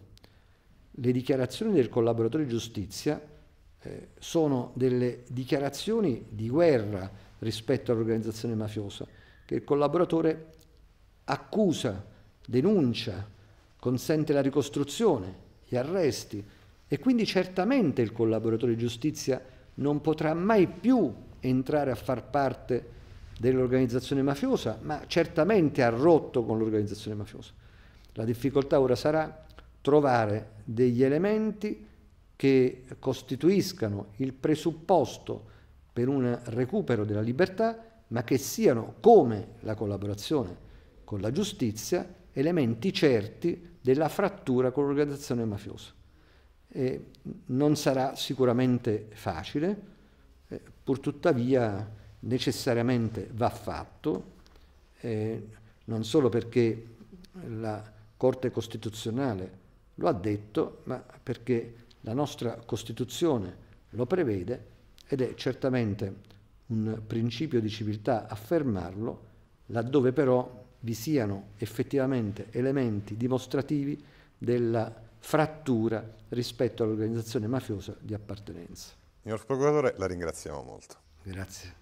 Speaker 2: le dichiarazioni del collaboratore giustizia eh, sono delle dichiarazioni di guerra rispetto all'organizzazione mafiosa che il collaboratore accusa, denuncia, consente la ricostruzione, gli arresti e quindi certamente il collaboratore giustizia non potrà mai più entrare a far parte dell'organizzazione mafiosa, ma certamente ha rotto con l'organizzazione mafiosa. La difficoltà ora sarà trovare degli elementi che costituiscano il presupposto per un recupero della libertà, ma che siano, come la collaborazione con la giustizia, elementi certi della frattura con l'organizzazione mafiosa. E non sarà sicuramente facile, eh, purtuttavia necessariamente va fatto, eh, non solo perché la Corte Costituzionale lo ha detto, ma perché la nostra Costituzione lo prevede ed è certamente un principio di civiltà affermarlo, laddove però vi siano effettivamente elementi dimostrativi della frattura rispetto all'organizzazione mafiosa di appartenenza.
Speaker 1: Signor Procuratore, la ringraziamo molto. Grazie.